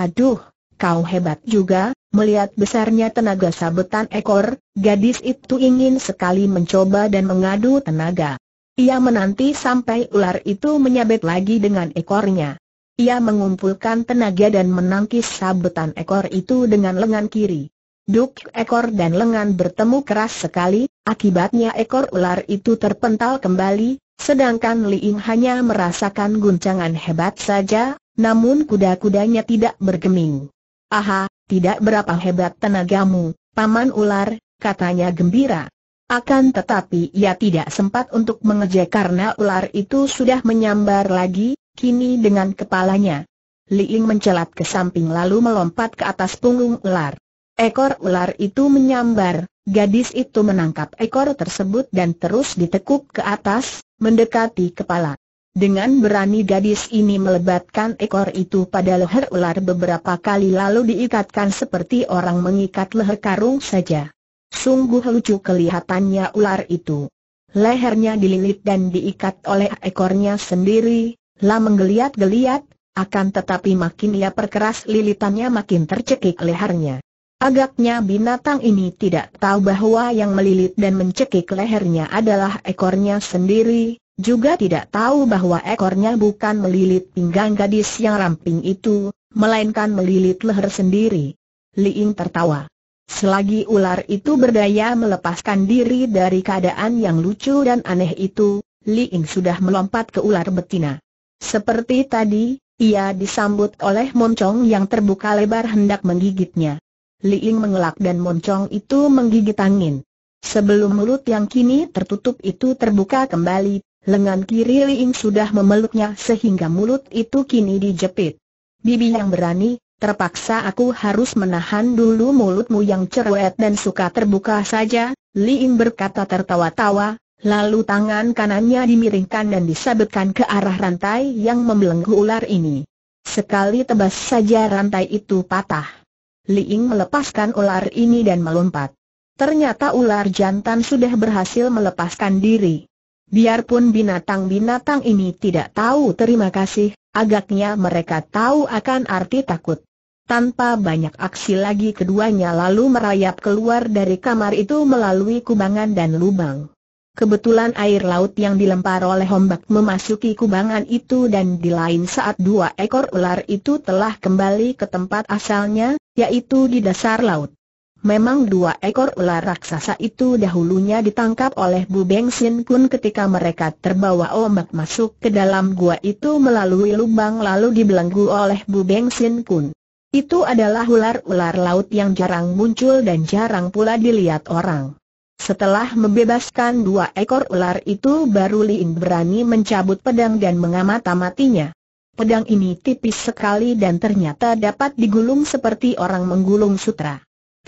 Aduh, kau hebat juga, Melihat besarnya tenaga sabetan ekor, gadis itu ingin sekali mencoba dan mengadu tenaga. Ia menanti sampai ular itu menyabet lagi dengan ekornya. Ia mengumpulkan tenaga dan menangkis sabetan ekor itu dengan lengan kiri. Duk ekor dan lengan bertemu keras sekali, akibatnya ekor ular itu terpental kembali, sedangkan Liing hanya merasakan guncangan hebat saja, namun kuda-kudanya tidak bergeming. Aha, tidak berapa hebat tenagamu, Paman Ular, katanya gembira. Akan tetapi ia tidak sempat untuk mengejek karena ular itu sudah menyambar lagi, kini dengan kepalanya. Li Ying mencelat ke samping lalu melompat ke atas punggung ular. Ekor ular itu menyambar, gadis itu menangkap ekor tersebut dan terus ditekuk ke atas, mendekati kepala. Dengan berani gadis ini melebatkan ekor itu pada leher ular beberapa kali lalu diikatkan seperti orang mengikat leher karung saja. Sungguh lucu kelihatannya ular itu. Lehernya dililit dan diikat oleh ekornya sendiri, lah menggeliat-geliat, akan tetapi makin ia perkeras lilitannya makin tercekik lehernya. Agaknya binatang ini tidak tahu bahwa yang melilit dan mencekik lehernya adalah ekornya sendiri, juga tidak tahu bahwa ekornya bukan melilit pinggang gadis yang ramping itu, melainkan melilit leher sendiri. Li Ying tertawa. Selagi ular itu berdaya melepaskan diri dari keadaan yang lucu dan aneh itu, Li Ying sudah melompat ke ular betina. Seperti tadi, ia disambut oleh moncong yang terbuka lebar hendak menggigitnya. Li Ying mengelak dan moncong itu menggigit angin. Sebelum mulut yang kini tertutup itu terbuka kembali, lengan kiri Liing sudah memeluknya sehingga mulut itu kini dijepit. Bibi yang berani, terpaksa aku harus menahan dulu mulutmu yang cerewet dan suka terbuka saja, Liing berkata tertawa-tawa, lalu tangan kanannya dimiringkan dan disabetkan ke arah rantai yang membelenggu ular ini. Sekali tebas saja rantai itu patah. Liing melepaskan ular ini dan melompat. Ternyata ular jantan sudah berhasil melepaskan diri. Biarpun binatang-binatang ini tidak tahu terima kasih, agaknya mereka tahu akan arti takut. Tanpa banyak aksi lagi keduanya lalu merayap keluar dari kamar itu melalui kubangan dan lubang. Kebetulan air laut yang dilempar oleh ombak memasuki kubangan itu dan di lain saat dua ekor ular itu telah kembali ke tempat asalnya, yaitu di dasar laut. Memang dua ekor ular raksasa itu dahulunya ditangkap oleh Bu Beng Sin Kun ketika mereka terbawa ombak masuk ke dalam gua itu melalui lubang lalu dibelenggu oleh Bu Beng Sin Kun. Itu adalah ular-ular laut yang jarang muncul dan jarang pula dilihat orang. Setelah membebaskan dua ekor ular itu baru Liin berani mencabut pedang dan mengamata-matinya. Pedang ini tipis sekali dan ternyata dapat digulung seperti orang menggulung sutra.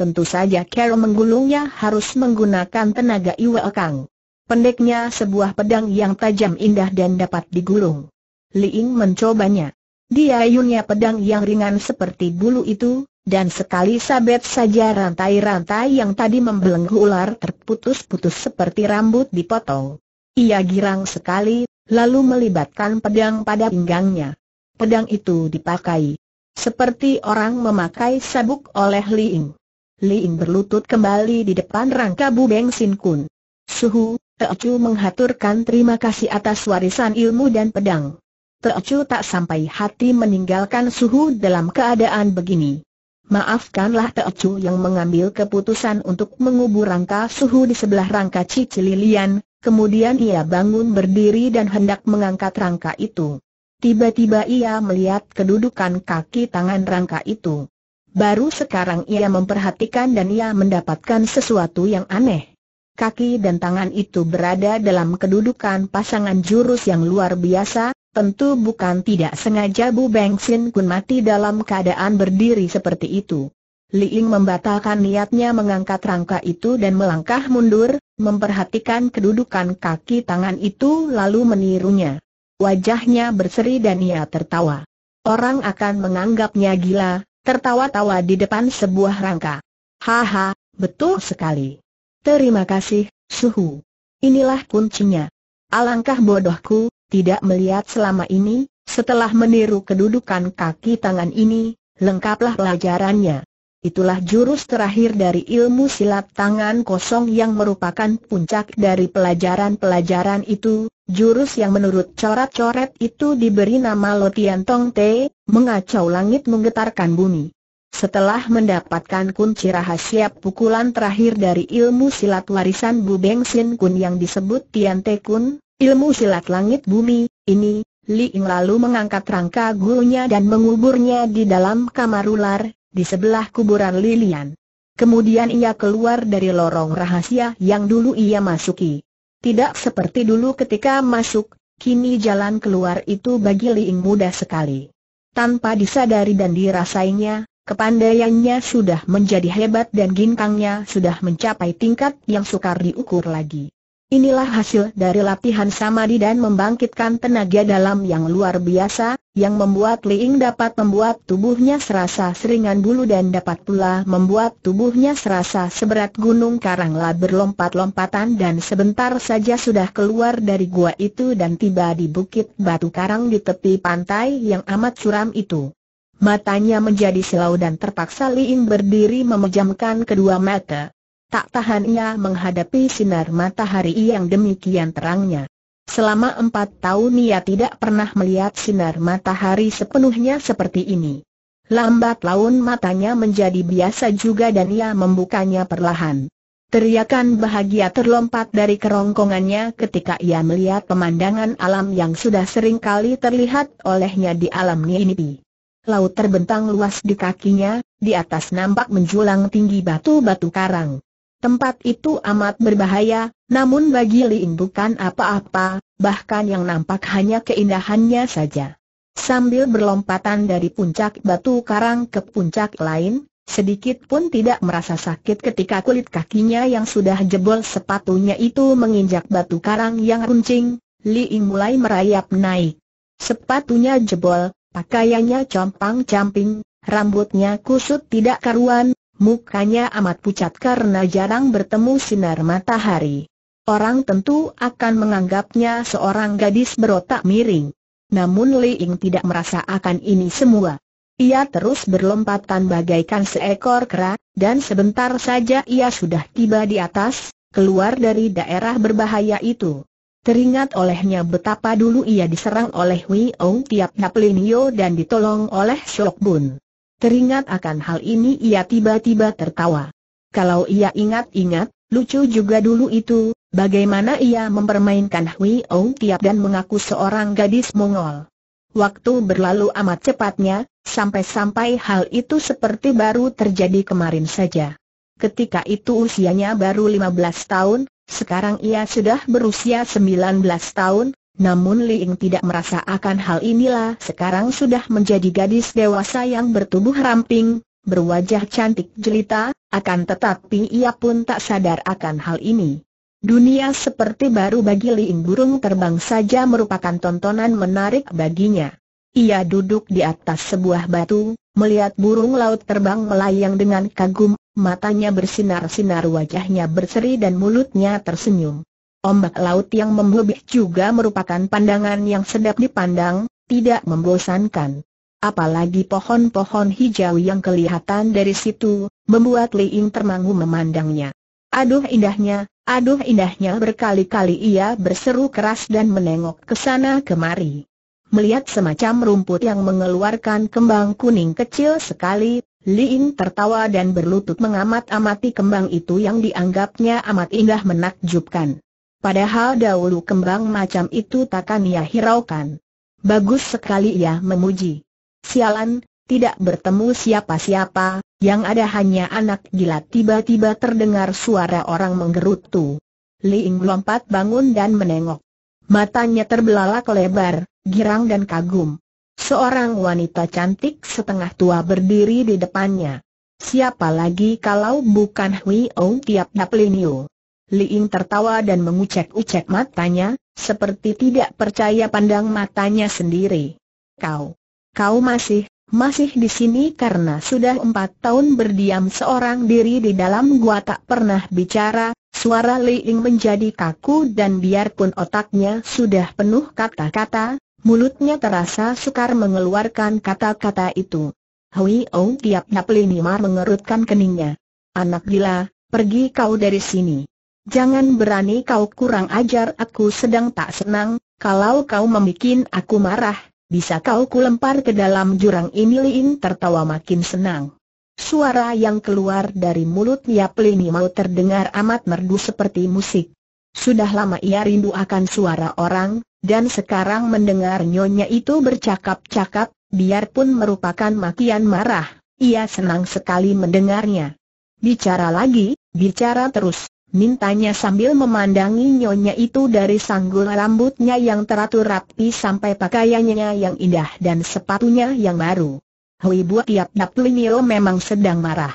Tentu saja Carol menggulungnya harus menggunakan tenaga Iwe Kang. Pendeknya sebuah pedang yang tajam indah dan dapat digulung. Liing mencobanya. Dia ayunnya pedang yang ringan seperti bulu itu, dan sekali sabet saja rantai-rantai yang tadi membelenggu ular terputus-putus seperti rambut dipotong. Ia girang sekali, lalu melibatkan pedang pada pinggangnya. Pedang itu dipakai. Seperti orang memakai sabuk oleh Liing. Liing berlutut kembali di depan rangka Bu Beng Sin Kun. Suhu, Teocu menghaturkan terima kasih atas warisan ilmu dan pedang. Teocu tak sampai hati meninggalkan Suhu dalam keadaan begini. Maafkanlah Teocu yang mengambil keputusan untuk mengubur rangka Suhu di sebelah rangka Lilian, kemudian ia bangun berdiri dan hendak mengangkat rangka itu. Tiba-tiba ia melihat kedudukan kaki tangan rangka itu. Baru sekarang ia memperhatikan dan ia mendapatkan sesuatu yang aneh. Kaki dan tangan itu berada dalam kedudukan pasangan jurus yang luar biasa, tentu bukan tidak sengaja Bu Beng Sin Kun mati dalam keadaan berdiri seperti itu. Li Ying membatalkan niatnya mengangkat rangka itu dan melangkah mundur, memperhatikan kedudukan kaki tangan itu lalu menirunya. Wajahnya berseri dan ia tertawa. Orang akan menganggapnya gila, tertawa-tawa di depan sebuah rangka. Haha, betul sekali. Terima kasih, Suhu. Inilah kuncinya. Alangkah bodohku, tidak melihat selama ini, setelah meniru kedudukan kaki tangan ini, lengkaplah pelajarannya. Itulah jurus terakhir dari ilmu silat tangan kosong yang merupakan puncak dari pelajaran-pelajaran itu, Jurus yang menurut coret-coret itu diberi nama Lotian Tong Te, mengacau langit menggetarkan bumi. Setelah mendapatkan kunci rahasia pukulan terakhir dari ilmu silat warisan Bu Beng Sin Kun yang disebut Tian Te Kun, ilmu silat langit bumi, ini, Li Ying lalu mengangkat rangka gulunya dan menguburnya di dalam kamar ular, di sebelah kuburan Lilian. Kemudian ia keluar dari lorong rahasia yang dulu ia masuki. Tidak seperti dulu ketika masuk, kini jalan keluar itu bagi Liing mudah sekali. Tanpa disadari dan dirasainya, kepandaiannya sudah menjadi hebat dan ginkangnya sudah mencapai tingkat yang sukar diukur lagi. Inilah hasil dari latihan samadhi dan membangkitkan tenaga dalam yang luar biasa, yang membuat Liing dapat membuat tubuhnya serasa seringan bulu dan dapat pula membuat tubuhnya serasa seberat gunung karanglah berlompat-lompatan dan sebentar saja sudah keluar dari gua itu dan tiba di bukit batu karang di tepi pantai yang amat curam itu. Matanya menjadi silau dan terpaksa Liing berdiri memejamkan kedua mata. Tak tahan ia menghadapi sinar matahari yang demikian terangnya. Selama empat tahun ia tidak pernah melihat sinar matahari sepenuhnya seperti ini. Lambat laun matanya menjadi biasa juga dan ia membukanya perlahan. Teriakan bahagia terlompat dari kerongkongannya ketika ia melihat pemandangan alam yang sudah sering kali terlihat olehnya di alam ini. Laut terbentang luas di kakinya, di atas nampak menjulang tinggi batu-batu karang. Tempat itu amat berbahaya, namun bagi Liing bukan apa-apa, bahkan yang nampak hanya keindahannya saja. Sambil berlompatan dari puncak batu karang ke puncak lain, sedikit pun tidak merasa sakit ketika kulit kakinya yang sudah jebol sepatunya itu menginjak batu karang yang runcing, Liing mulai merayap naik. Sepatunya jebol, pakaiannya compang-camping, rambutnya kusut tidak karuan, Mukanya amat pucat karena jarang bertemu sinar matahari. Orang tentu akan menganggapnya seorang gadis berotak miring. Namun Li Ying tidak merasa akan ini semua. Ia terus berlompatan bagaikan seekor kera, dan sebentar saja ia sudah tiba di atas, keluar dari daerah berbahaya itu. Teringat olehnya betapa dulu ia diserang oleh Wei Ong tiap Naplinio dan ditolong oleh Shok Bun. Teringat akan hal ini ia tiba-tiba tertawa. Kalau ia ingat-ingat, lucu juga dulu itu, bagaimana ia mempermainkan Hui Ong Tiap dan mengaku seorang gadis Mongol. Waktu berlalu amat cepatnya, sampai-sampai hal itu seperti baru terjadi kemarin saja. Ketika itu usianya baru 15 tahun, sekarang ia sudah berusia 19 tahun, namun Li Ying tidak merasa akan hal inilah sekarang sudah menjadi gadis dewasa yang bertubuh ramping, berwajah cantik jelita, akan tetapi ia pun tak sadar akan hal ini. Dunia seperti baru bagi Li Ying. burung terbang saja merupakan tontonan menarik baginya. Ia duduk di atas sebuah batu, melihat burung laut terbang melayang dengan kagum, matanya bersinar-sinar wajahnya berseri dan mulutnya tersenyum. Ombak laut yang membebih juga merupakan pandangan yang sedap dipandang, tidak membosankan. Apalagi pohon-pohon hijau yang kelihatan dari situ, membuat Li Ying termangu memandangnya. Aduh indahnya, aduh indahnya berkali-kali ia berseru keras dan menengok ke sana kemari. Melihat semacam rumput yang mengeluarkan kembang kuning kecil sekali, Li Ying tertawa dan berlutut mengamat-amati kembang itu yang dianggapnya amat indah menakjubkan. Padahal dahulu kembang macam itu takkan ia hiraukan. Bagus sekali ia memuji. Sialan, tidak bertemu siapa-siapa, yang ada hanya anak gila tiba-tiba terdengar suara orang menggerutu. Liing lompat bangun dan menengok. Matanya terbelalak lebar, girang dan kagum. Seorang wanita cantik setengah tua berdiri di depannya. Siapa lagi kalau bukan Hui Ong Tiap Daplinio? Li Ying tertawa dan mengucek-ucek matanya, seperti tidak percaya pandang matanya sendiri. Kau, kau masih, masih di sini karena sudah empat tahun berdiam seorang diri di dalam gua tak pernah bicara, suara Li Ying menjadi kaku dan biarpun otaknya sudah penuh kata-kata, mulutnya terasa sukar mengeluarkan kata-kata itu. Hui Ong tiap ini mar mengerutkan keningnya. Anak gila, pergi kau dari sini. Jangan berani kau kurang ajar aku sedang tak senang, kalau kau membuat aku marah, bisa kau kulempar ke dalam jurang ini Liin tertawa makin senang. Suara yang keluar dari mulut Yap Lini mau terdengar amat merdu seperti musik. Sudah lama ia rindu akan suara orang, dan sekarang mendengar nyonya itu bercakap-cakap, biarpun merupakan makian marah, ia senang sekali mendengarnya. Bicara lagi, bicara terus. Mintanya sambil memandangi nyonya itu dari sanggul rambutnya yang teratur rapi sampai pakaiannya yang indah dan sepatunya yang baru. Hui Buat tiap Nap Linio memang sedang marah.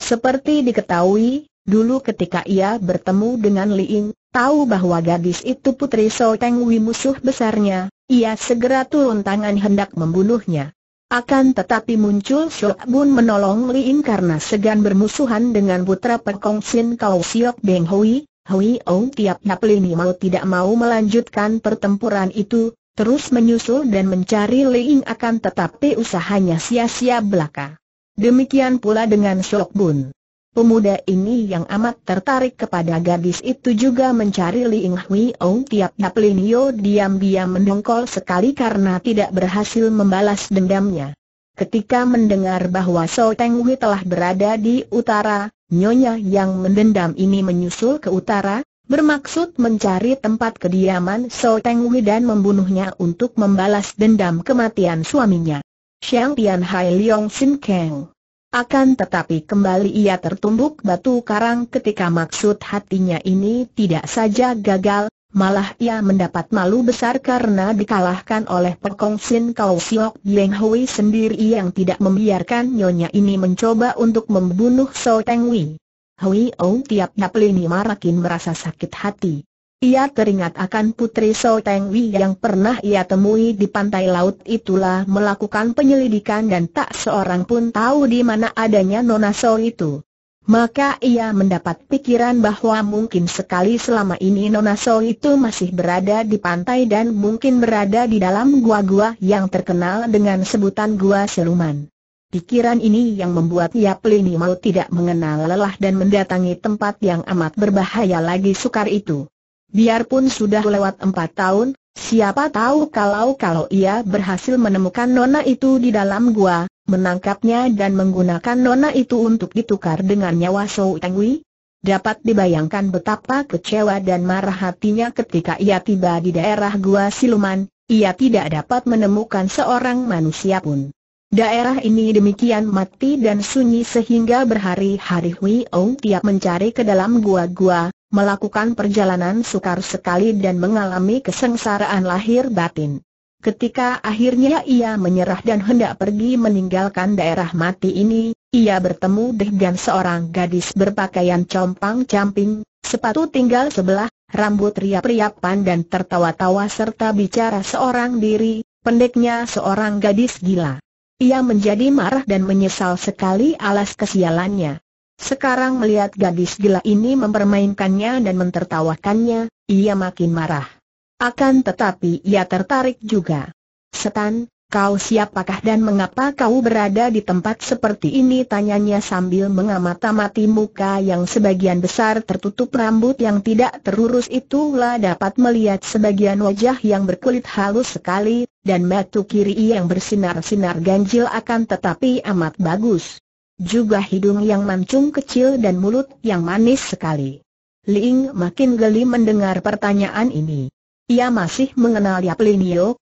Seperti diketahui, dulu ketika ia bertemu dengan Li Ying, tahu bahwa gadis itu putri Soteng Teng Wei musuh besarnya, ia segera turun tangan hendak membunuhnya. Akan tetapi muncul Siok Bun menolong Liin karena segan bermusuhan dengan putra Pekong Sin Kau Siok Beng Hui, Hui Ong tiap-tiap lini mau tidak mau melanjutkan pertempuran itu, terus menyusul dan mencari Liin akan tetapi usahanya sia-sia belaka. Demikian pula dengan Siok Bun. Pemuda ini yang amat tertarik kepada gadis itu juga mencari Liing Hui Ong tiap-tiap Lin Yeo diam-diam mendongkol sekali karena tidak berhasil membalas dendamnya. Ketika mendengar bahwa So Teng Hui telah berada di utara, Nyonya yang mendendam ini menyusul ke utara, bermaksud mencari tempat kediaman So Teng Hui dan membunuhnya untuk membalas dendam kematian suaminya. Xiang Tian Hai Leong Sin Keng. Akan tetapi kembali ia tertumbuk batu karang ketika maksud hatinya ini tidak saja gagal, malah ia mendapat malu besar karena dikalahkan oleh Pekong Sin Kau Siok Yeng Hui sendiri yang tidak membiarkan nyonya ini mencoba untuk membunuh So Teng Hui. Hui Ong tiap-tiap lini marakin merasa sakit hati. Ia teringat akan putri So Teng Wei yang pernah ia temui di pantai laut itulah melakukan penyelidikan dan tak seorang pun tahu di mana adanya Nona So itu. Maka ia mendapat pikiran bahwa mungkin sekali selama ini Nona So itu masih berada di pantai dan mungkin berada di dalam gua-gua yang terkenal dengan sebutan gua Seluman. Pikiran ini yang membuat ia Lini mau tidak mengenal lelah dan mendatangi tempat yang amat berbahaya lagi sukar itu. Biarpun sudah lewat empat tahun, siapa tahu kalau-kalau ia berhasil menemukan nona itu di dalam gua, menangkapnya dan menggunakan nona itu untuk ditukar dengan nyawa Sou Tengwi? Dapat dibayangkan betapa kecewa dan marah hatinya ketika ia tiba di daerah gua siluman, ia tidak dapat menemukan seorang manusia pun. Daerah ini demikian mati dan sunyi sehingga berhari-hari Hui Ong tiap mencari ke dalam gua-gua, melakukan perjalanan sukar sekali dan mengalami kesengsaraan lahir batin. Ketika akhirnya ia menyerah dan hendak pergi meninggalkan daerah mati ini, ia bertemu dengan seorang gadis berpakaian compang-camping, sepatu tinggal sebelah, rambut riap-riapan dan tertawa-tawa serta bicara seorang diri, pendeknya seorang gadis gila. Ia menjadi marah dan menyesal sekali alas kesialannya. Sekarang melihat gadis gila ini mempermainkannya dan mentertawakannya, ia makin marah. Akan tetapi ia tertarik juga. Setan, Kau siapakah dan mengapa kau berada di tempat seperti ini? Tanyanya sambil mengamati-mati muka yang sebagian besar tertutup rambut yang tidak terurus itu lah dapat melihat sebagian wajah yang berkulit halus sekali, dan mata kiri yang bersinar-sinar ganjil akan tetapi amat bagus. Juga hidung yang mancung kecil dan mulut yang manis sekali. Ling makin geli mendengar pertanyaan ini. Ia masih mengenal Yap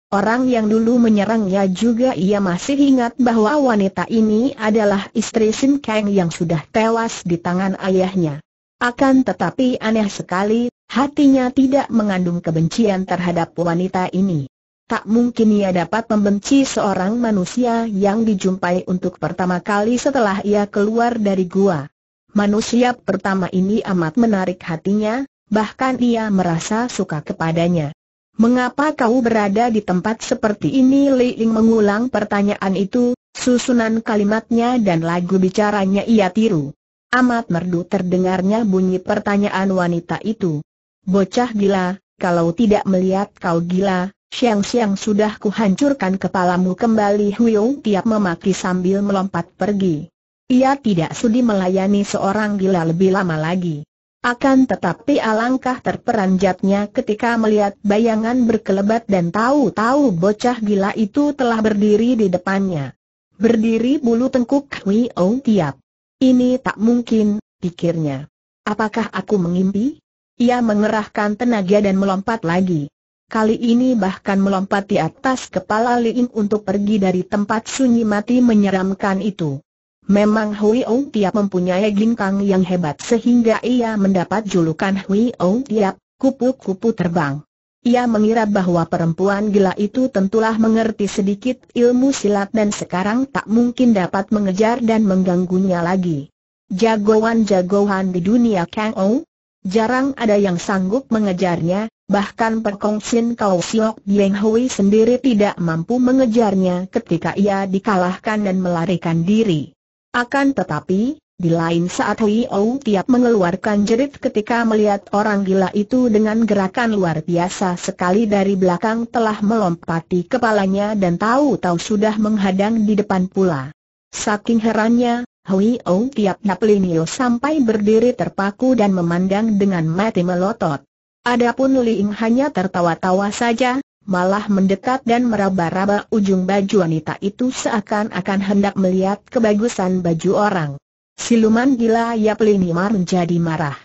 Orang yang dulu menyerangnya juga ia masih ingat bahwa wanita ini adalah istri Sim Kang yang sudah tewas di tangan ayahnya. Akan tetapi aneh sekali, hatinya tidak mengandung kebencian terhadap wanita ini. Tak mungkin ia dapat membenci seorang manusia yang dijumpai untuk pertama kali setelah ia keluar dari gua. Manusia pertama ini amat menarik hatinya, bahkan ia merasa suka kepadanya. Mengapa kau berada di tempat seperti ini? Li Ling mengulang pertanyaan itu, susunan kalimatnya dan lagu bicaranya ia tiru. Amat merdu terdengarnya bunyi pertanyaan wanita itu. Bocah gila, kalau tidak melihat kau gila, siang-siang sudah kuhancurkan kepalamu kembali Huyong tiap memaki sambil melompat pergi. Ia tidak sudi melayani seorang gila lebih lama lagi. Akan tetapi alangkah terperanjatnya ketika melihat bayangan berkelebat dan tahu-tahu bocah gila itu telah berdiri di depannya. Berdiri bulu tengkuk Hui Ong Tiap. Ini tak mungkin, pikirnya. Apakah aku mengimpi? Ia mengerahkan tenaga dan melompat lagi. Kali ini bahkan melompat di atas kepala Liin untuk pergi dari tempat sunyi mati menyeramkan itu. Memang Hui Ong Tiap mempunyai ginkang yang hebat sehingga ia mendapat julukan Hui Ong Tiap, kupu-kupu terbang. Ia mengira bahwa perempuan gila itu tentulah mengerti sedikit ilmu silat dan sekarang tak mungkin dapat mengejar dan mengganggunya lagi. Jagoan-jagoan di dunia Kang Ong? jarang ada yang sanggup mengejarnya, bahkan perkongsin Kau Siok Dieng Hui sendiri tidak mampu mengejarnya ketika ia dikalahkan dan melarikan diri. Akan tetapi, di lain saat Hui Ou Tiap mengeluarkan jerit ketika melihat orang gila itu dengan gerakan luar biasa sekali dari belakang telah melompati kepalanya dan tahu-tahu sudah menghadang di depan pula. Saking herannya, Hui Ou Tiap Naplinio sampai berdiri terpaku dan memandang dengan mati melotot. Adapun Liing hanya tertawa-tawa saja, malah mendekat dan meraba-raba ujung baju wanita itu seakan-akan hendak melihat kebagusan baju orang. Siluman gila Yap Linimar menjadi marah.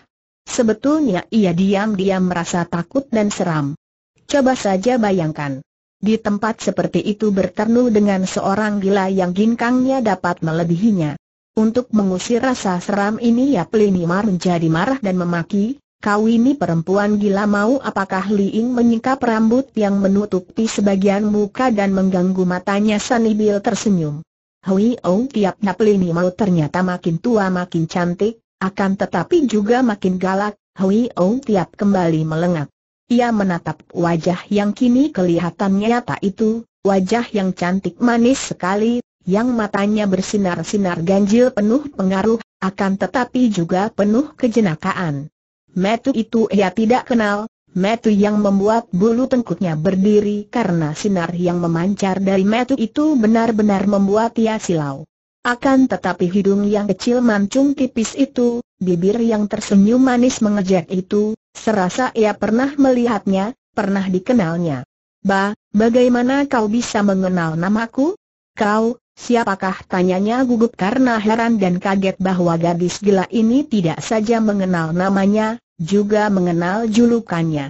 Sebetulnya ia diam-diam merasa takut dan seram. Coba saja bayangkan. Di tempat seperti itu bertemu dengan seorang gila yang ginkangnya dapat melebihinya. Untuk mengusir rasa seram ini Yap Linimar menjadi marah dan memaki, kau ini perempuan gila mau apakah Li Ying menyingkap rambut yang menutupi sebagian muka dan mengganggu matanya Sanibel tersenyum. Hui Ong tiap nap Lini mau ternyata makin tua makin cantik, akan tetapi juga makin galak, Hui Ong tiap kembali melengak. Ia menatap wajah yang kini kelihatannya nyata itu, wajah yang cantik manis sekali, yang matanya bersinar-sinar ganjil penuh pengaruh, akan tetapi juga penuh kejenakaan. Metu itu ia tidak kenal, metu yang membuat bulu tengkuknya berdiri karena sinar yang memancar dari metu itu benar-benar membuat ia silau. Akan tetapi hidung yang kecil mancung tipis itu, bibir yang tersenyum manis mengejek itu, serasa ia pernah melihatnya, pernah dikenalnya. Ba, bagaimana kau bisa mengenal namaku? Kau, siapakah tanyanya gugup karena heran dan kaget bahwa gadis gila ini tidak saja mengenal namanya, juga mengenal julukannya.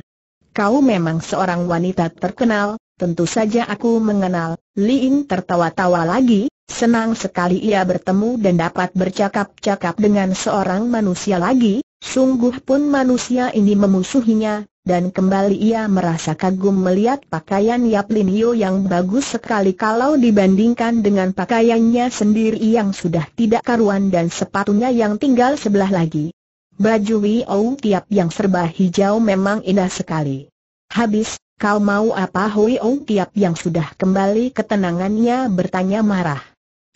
Kau memang seorang wanita terkenal, tentu saja aku mengenal, Li Ying tertawa-tawa lagi, senang sekali ia bertemu dan dapat bercakap-cakap dengan seorang manusia lagi, sungguh pun manusia ini memusuhinya, dan kembali ia merasa kagum melihat pakaian Yap Linio yang bagus sekali kalau dibandingkan dengan pakaiannya sendiri yang sudah tidak karuan dan sepatunya yang tinggal sebelah lagi. Baju Wiou Tiap yang serba hijau memang indah sekali. Habis, kau mau apa Wiou Tiap yang sudah kembali ketenangannya bertanya marah.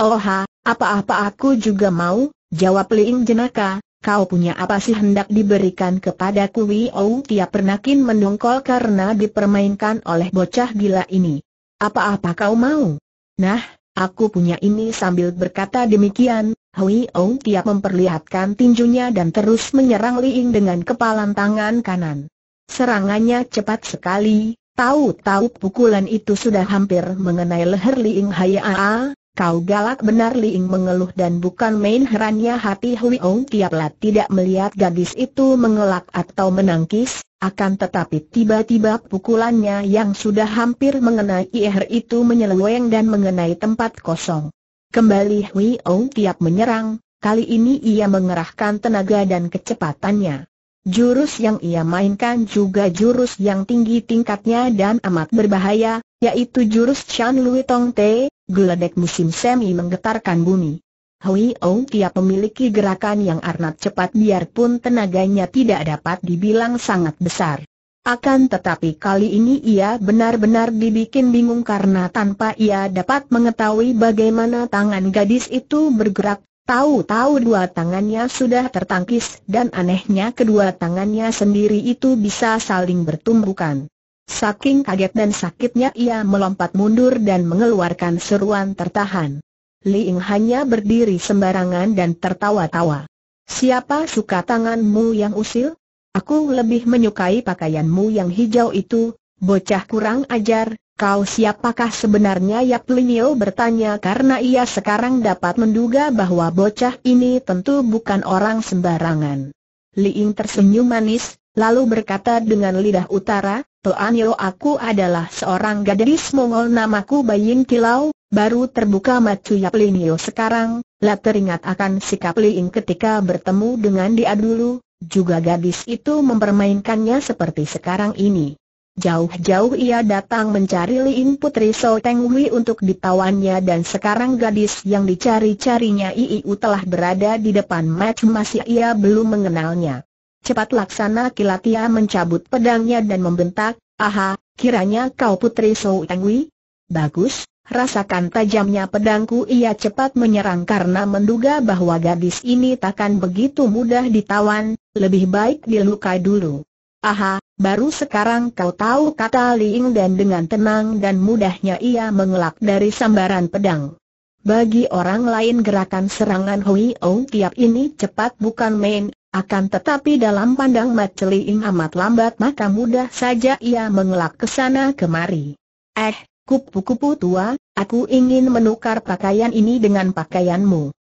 Oha, apa-apa aku juga mau, jawab Liing jenaka, kau punya apa sih hendak diberikan kepadaku Wiou Tiap pernakin mendongkol karena dipermainkan oleh bocah gila ini. Apa-apa kau mau? Nah, aku punya ini sambil berkata demikian, Hui Ong tiap memperlihatkan tinjunya dan terus menyerang Li Ying dengan kepalan tangan kanan. Serangannya cepat sekali, tahu-tahu pukulan itu sudah hampir mengenai leher Li Hai Hayaa, kau galak benar Li Ying mengeluh dan bukan main herannya hati Hui Ong tiaplah tidak melihat gadis itu mengelak atau menangkis, akan tetapi tiba-tiba pukulannya yang sudah hampir mengenai leher itu menyeleweng dan mengenai tempat kosong. Kembali Hui Ong tiap menyerang, kali ini ia mengerahkan tenaga dan kecepatannya. Jurus yang ia mainkan juga jurus yang tinggi tingkatnya dan amat berbahaya, yaitu jurus Chan Lui Tong Te, geledek musim semi menggetarkan bumi. Hui Ong tiap memiliki gerakan yang arnat cepat biarpun tenaganya tidak dapat dibilang sangat besar. Akan tetapi kali ini ia benar-benar dibikin bingung karena tanpa ia dapat mengetahui bagaimana tangan gadis itu bergerak, tahu-tahu dua tangannya sudah tertangkis dan anehnya kedua tangannya sendiri itu bisa saling bertumbukan. Saking kaget dan sakitnya ia melompat mundur dan mengeluarkan seruan tertahan. Li Ying hanya berdiri sembarangan dan tertawa-tawa. Siapa suka tanganmu yang usil? Aku lebih menyukai pakaianmu yang hijau itu, bocah kurang ajar, kau siapakah sebenarnya Yap Linio bertanya karena ia sekarang dapat menduga bahwa bocah ini tentu bukan orang sembarangan. Liing tersenyum manis, lalu berkata dengan lidah utara, Tuan Yo aku adalah seorang gadis Mongol namaku Bayin Kilau, baru terbuka mata Yap Linio sekarang, lah teringat akan sikap Liing ketika bertemu dengan dia dulu, juga gadis itu mempermainkannya seperti sekarang ini. Jauh-jauh ia datang mencari Liin Putri So Teng Hui untuk ditawannya dan sekarang gadis yang dicari-carinya Iiu telah berada di depan match masih ia belum mengenalnya. Cepat laksana kilat ia mencabut pedangnya dan membentak, Aha, kiranya kau Putri So Teng Hui? Bagus, rasakan tajamnya pedangku ia cepat menyerang karena menduga bahwa gadis ini takkan begitu mudah ditawan, lebih baik dilukai dulu. Aha, baru sekarang kau tahu kata Liing dan dengan tenang dan mudahnya ia mengelak dari sambaran pedang. Bagi orang lain gerakan serangan Hui Ong tiap ini cepat bukan main, akan tetapi dalam pandang Mat Liing amat lambat maka mudah saja ia mengelak ke sana kemari. Eh, kupu-kupu tua, aku ingin menukar pakaian ini dengan pakaianmu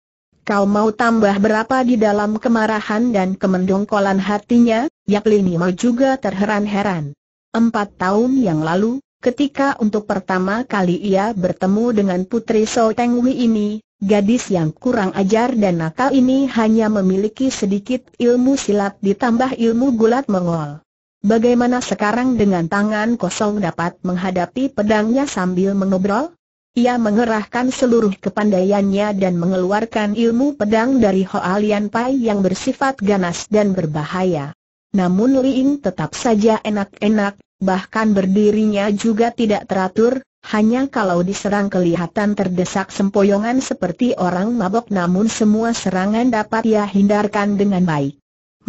kau mau tambah berapa di dalam kemarahan dan kemendongkolan hatinya, yakni Linio juga terheran-heran. Empat tahun yang lalu, ketika untuk pertama kali ia bertemu dengan Putri So Teng Wi ini, gadis yang kurang ajar dan nakal ini hanya memiliki sedikit ilmu silat ditambah ilmu gulat mengol. Bagaimana sekarang dengan tangan kosong dapat menghadapi pedangnya sambil mengobrol? Ia mengerahkan seluruh kepandaiannya dan mengeluarkan ilmu pedang dari Hoalian Pai yang bersifat ganas dan berbahaya. Namun Liing tetap saja enak-enak, bahkan berdirinya juga tidak teratur, hanya kalau diserang kelihatan terdesak sempoyongan seperti orang mabok namun semua serangan dapat ia hindarkan dengan baik.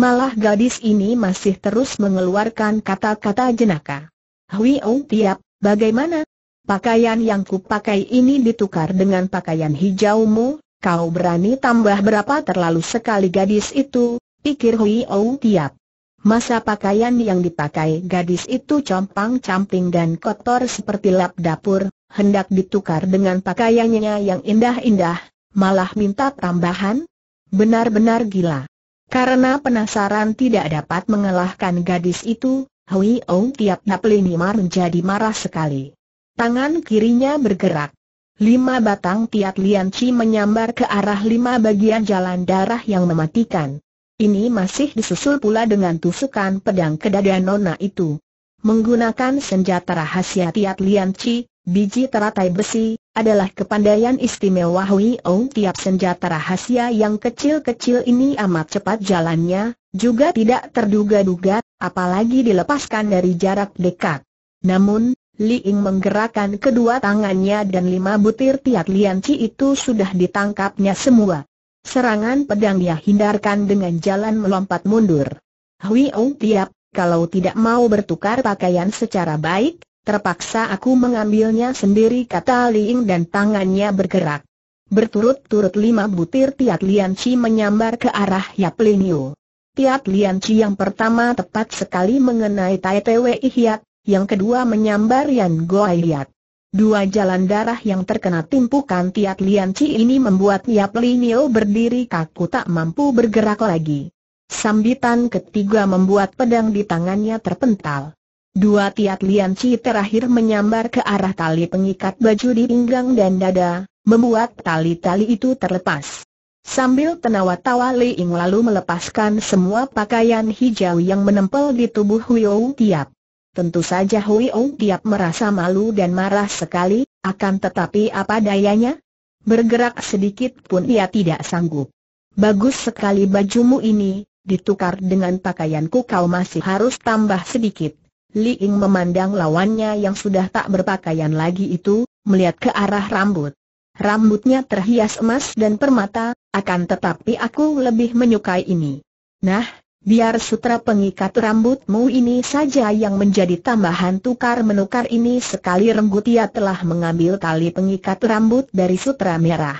Malah gadis ini masih terus mengeluarkan kata-kata jenaka. Hui Ong Tiap, bagaimana? Pakaian yang kupakai ini ditukar dengan pakaian hijaumu, kau berani tambah berapa terlalu sekali gadis itu, pikir Hui Ou Tiap. Masa pakaian yang dipakai gadis itu compang-camping dan kotor seperti lap dapur, hendak ditukar dengan pakaiannya yang indah-indah, malah minta tambahan? Benar-benar gila. Karena penasaran tidak dapat mengalahkan gadis itu, Hui Ong tiap Naplini Mar menjadi marah sekali. Tangan kirinya bergerak. Lima batang tiat lianci menyambar ke arah lima bagian jalan darah yang mematikan. Ini masih disusul pula dengan tusukan pedang ke dada nona itu. Menggunakan senjata rahasia tiat lianci, biji teratai besi, adalah kepandaian istimewa Hui Ong tiap senjata rahasia yang kecil-kecil ini amat cepat jalannya, juga tidak terduga-duga, apalagi dilepaskan dari jarak dekat. Namun, Li Ying menggerakkan kedua tangannya dan lima butir tiat ci itu sudah ditangkapnya semua. Serangan pedang dia hindarkan dengan jalan melompat mundur. Hui Ong tiap, kalau tidak mau bertukar pakaian secara baik, terpaksa aku mengambilnya sendiri kata Li Ying dan tangannya bergerak. Berturut-turut lima butir tiat ci menyambar ke arah Yap Linio. Tiat lianci yang pertama tepat sekali mengenai Tai Twi Hiat, yang kedua menyambar Yan Goa Liat. Dua jalan darah yang terkena timpukan Tiat Lian Chi ini membuat Yap Linio berdiri kaku tak mampu bergerak lagi. Sambitan ketiga membuat pedang di tangannya terpental. Dua Tiat Lian Chi terakhir menyambar ke arah tali pengikat baju di pinggang dan dada, membuat tali-tali itu terlepas. Sambil tenawa-tawa Li Ying lalu melepaskan semua pakaian hijau yang menempel di tubuh Huyo Tiap. Tentu saja Hui Ong tiap merasa malu dan marah sekali, akan tetapi apa dayanya? Bergerak sedikit pun ia tidak sanggup. Bagus sekali bajumu ini, ditukar dengan pakaianku kau masih harus tambah sedikit. Li Ying memandang lawannya yang sudah tak berpakaian lagi itu, melihat ke arah rambut. Rambutnya terhias emas dan permata, akan tetapi aku lebih menyukai ini. Nah, biar sutra pengikat rambutmu ini saja yang menjadi tambahan tukar-menukar ini sekali ia telah mengambil tali pengikat rambut dari sutra merah.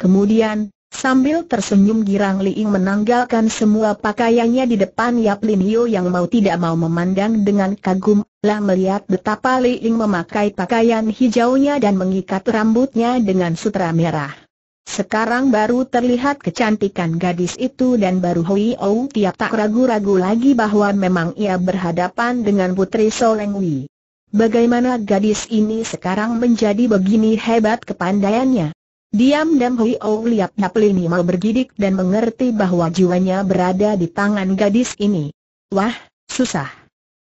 Kemudian, sambil tersenyum Girang Liing menanggalkan semua pakaiannya di depan Yap Lin Hyo yang mau tidak mau memandang dengan kagum, lah melihat betapa Liing memakai pakaian hijaunya dan mengikat rambutnya dengan sutra merah. Sekarang baru terlihat kecantikan gadis itu dan baru Hui Ou tiap tak ragu-ragu lagi bahwa memang ia berhadapan dengan putri Soleng Wei. Bagaimana gadis ini sekarang menjadi begini hebat kepandaiannya? Diam-diam Hui Ou lihat Naplini mau bergidik dan mengerti bahwa jiwanya berada di tangan gadis ini. Wah, susah.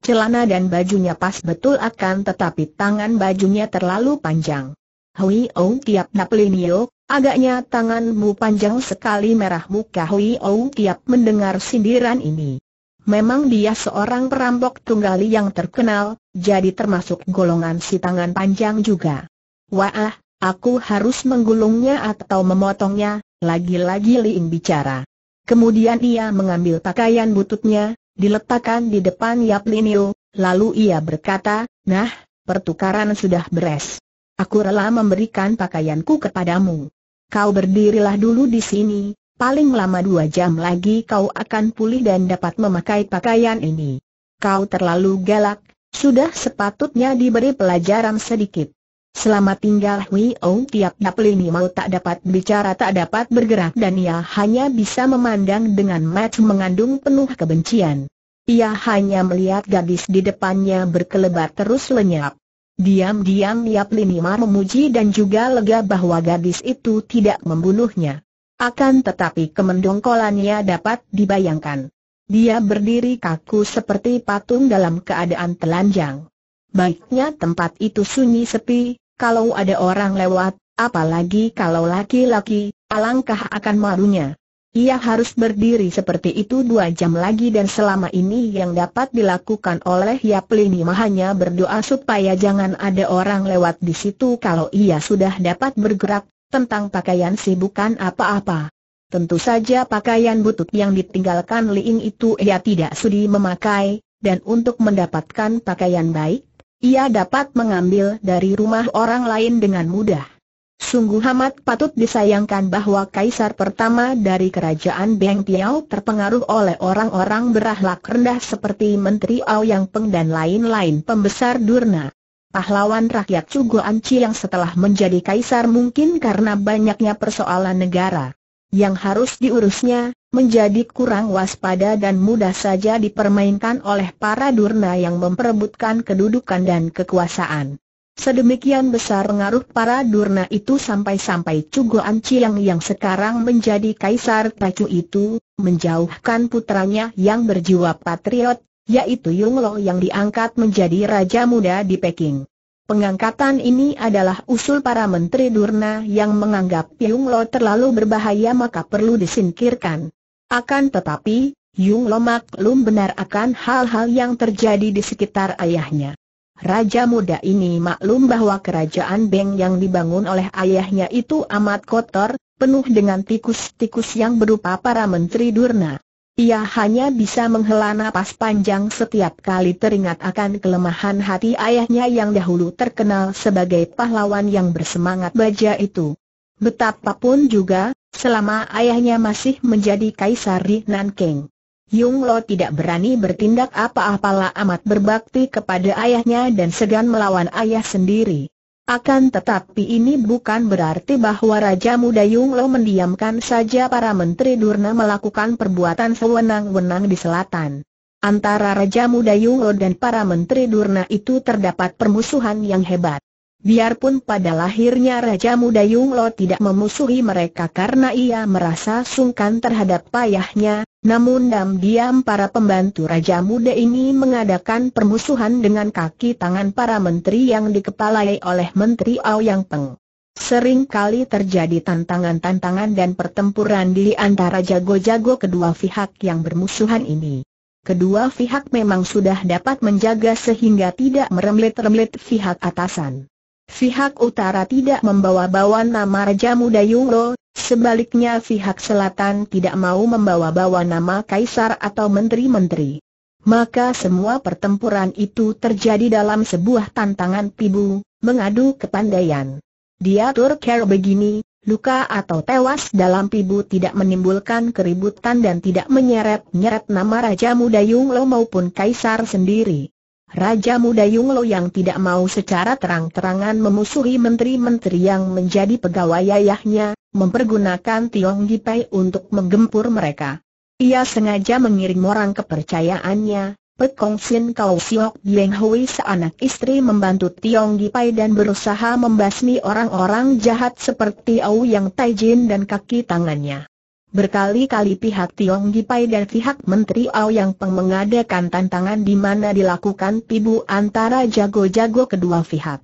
Celana dan bajunya pas betul akan tetapi tangan bajunya terlalu panjang. Hui Ou tiap Naplinio, Agaknya tanganmu panjang sekali merah muka Hui Ou tiap mendengar sindiran ini. Memang dia seorang perampok tunggal yang terkenal, jadi termasuk golongan si tangan panjang juga. Wah, aku harus menggulungnya atau memotongnya, lagi-lagi Liing bicara. Kemudian ia mengambil pakaian bututnya, diletakkan di depan Yap Liniu, lalu ia berkata, nah, pertukaran sudah beres. Aku rela memberikan pakaianku kepadamu. Kau berdirilah dulu di sini, paling lama dua jam lagi kau akan pulih dan dapat memakai pakaian ini. Kau terlalu galak, sudah sepatutnya diberi pelajaran sedikit. Selama tinggal Hui Ong tiap-tiap lini mau tak dapat bicara tak dapat bergerak dan ia hanya bisa memandang dengan mata mengandung penuh kebencian. Ia hanya melihat gadis di depannya berkelebat terus lenyap. Diam-diam Yap Linimar memuji dan juga lega bahwa gadis itu tidak membunuhnya. Akan tetapi kemendongkolannya dapat dibayangkan. Dia berdiri kaku seperti patung dalam keadaan telanjang. Baiknya tempat itu sunyi sepi, kalau ada orang lewat, apalagi kalau laki-laki, alangkah akan marunya. Ia harus berdiri seperti itu dua jam lagi dan selama ini yang dapat dilakukan oleh Yap mah hanya berdoa supaya jangan ada orang lewat di situ kalau ia sudah dapat bergerak, tentang pakaian sih bukan apa-apa. Tentu saja pakaian butut yang ditinggalkan Liing itu ia tidak sudi memakai, dan untuk mendapatkan pakaian baik, ia dapat mengambil dari rumah orang lain dengan mudah. Sungguh amat patut disayangkan bahwa kaisar pertama dari kerajaan Beng Piao terpengaruh oleh orang-orang berahlak rendah seperti Menteri Ao Yang Peng dan lain-lain pembesar Durna. Pahlawan rakyat Cugo Anci yang setelah menjadi kaisar mungkin karena banyaknya persoalan negara yang harus diurusnya, menjadi kurang waspada dan mudah saja dipermainkan oleh para durna yang memperebutkan kedudukan dan kekuasaan. Sedemikian besar pengaruh para durna itu sampai-sampai Cugo Anciang yang sekarang menjadi kaisar pacu itu, menjauhkan putranya yang berjiwa patriot, yaitu Yung Lo yang diangkat menjadi raja muda di Peking. Pengangkatan ini adalah usul para menteri durna yang menganggap Yung Lo terlalu berbahaya maka perlu disingkirkan. Akan tetapi, Yung Lo maklum benar akan hal-hal yang terjadi di sekitar ayahnya. Raja muda ini maklum bahwa kerajaan Beng yang dibangun oleh ayahnya itu amat kotor, penuh dengan tikus-tikus yang berupa para menteri durna. Ia hanya bisa menghela napas panjang setiap kali teringat akan kelemahan hati ayahnya yang dahulu terkenal sebagai pahlawan yang bersemangat baja itu. Betapapun juga, selama ayahnya masih menjadi Kaisar Ri Nankeng Yung Lo tidak berani bertindak apa-apalah amat berbakti kepada ayahnya dan segan melawan ayah sendiri. Akan tetapi ini bukan berarti bahwa Raja Muda Yung Lo mendiamkan saja para Menteri Durna melakukan perbuatan sewenang-wenang di selatan. Antara Raja Muda Yung Lo dan para Menteri Durna itu terdapat permusuhan yang hebat. Biarpun pada lahirnya Raja Muda Yung Lo tidak memusuhi mereka karena ia merasa sungkan terhadap payahnya, namun diam-diam para pembantu Raja Muda ini mengadakan permusuhan dengan kaki tangan para menteri yang dikepalai oleh Menteri Aoyang Peng. Sering kali terjadi tantangan-tantangan dan pertempuran di antara jago-jago kedua pihak yang bermusuhan ini. Kedua pihak memang sudah dapat menjaga sehingga tidak meremlet-remlet pihak atasan. Pihak utara tidak membawa-bawa nama Raja Muda Yungro, Sebaliknya pihak selatan tidak mau membawa-bawa nama kaisar atau menteri-menteri. Maka semua pertempuran itu terjadi dalam sebuah tantangan pibu, mengadu kepandaian. Diatur care begini, luka atau tewas dalam pibu tidak menimbulkan keributan dan tidak menyeret-nyeret nama Raja Muda Yung Lo maupun kaisar sendiri. Raja muda Yunglo yang tidak mau secara terang-terangan memusuhi menteri-menteri yang menjadi pegawai ayahnya, mempergunakan Tiong Gipai untuk menggempur mereka. Ia sengaja mengirim orang kepercayaannya, Pekong Sin Kau Siok Dieng Hui seanak istri membantu Tiong Gipai dan berusaha membasmi orang-orang jahat seperti Au Yang Taijin dan kaki tangannya. Berkali-kali pihak Tiong Gipai dan pihak Menteri Ao yang mengadakan tantangan di mana dilakukan pibu antara jago-jago kedua pihak.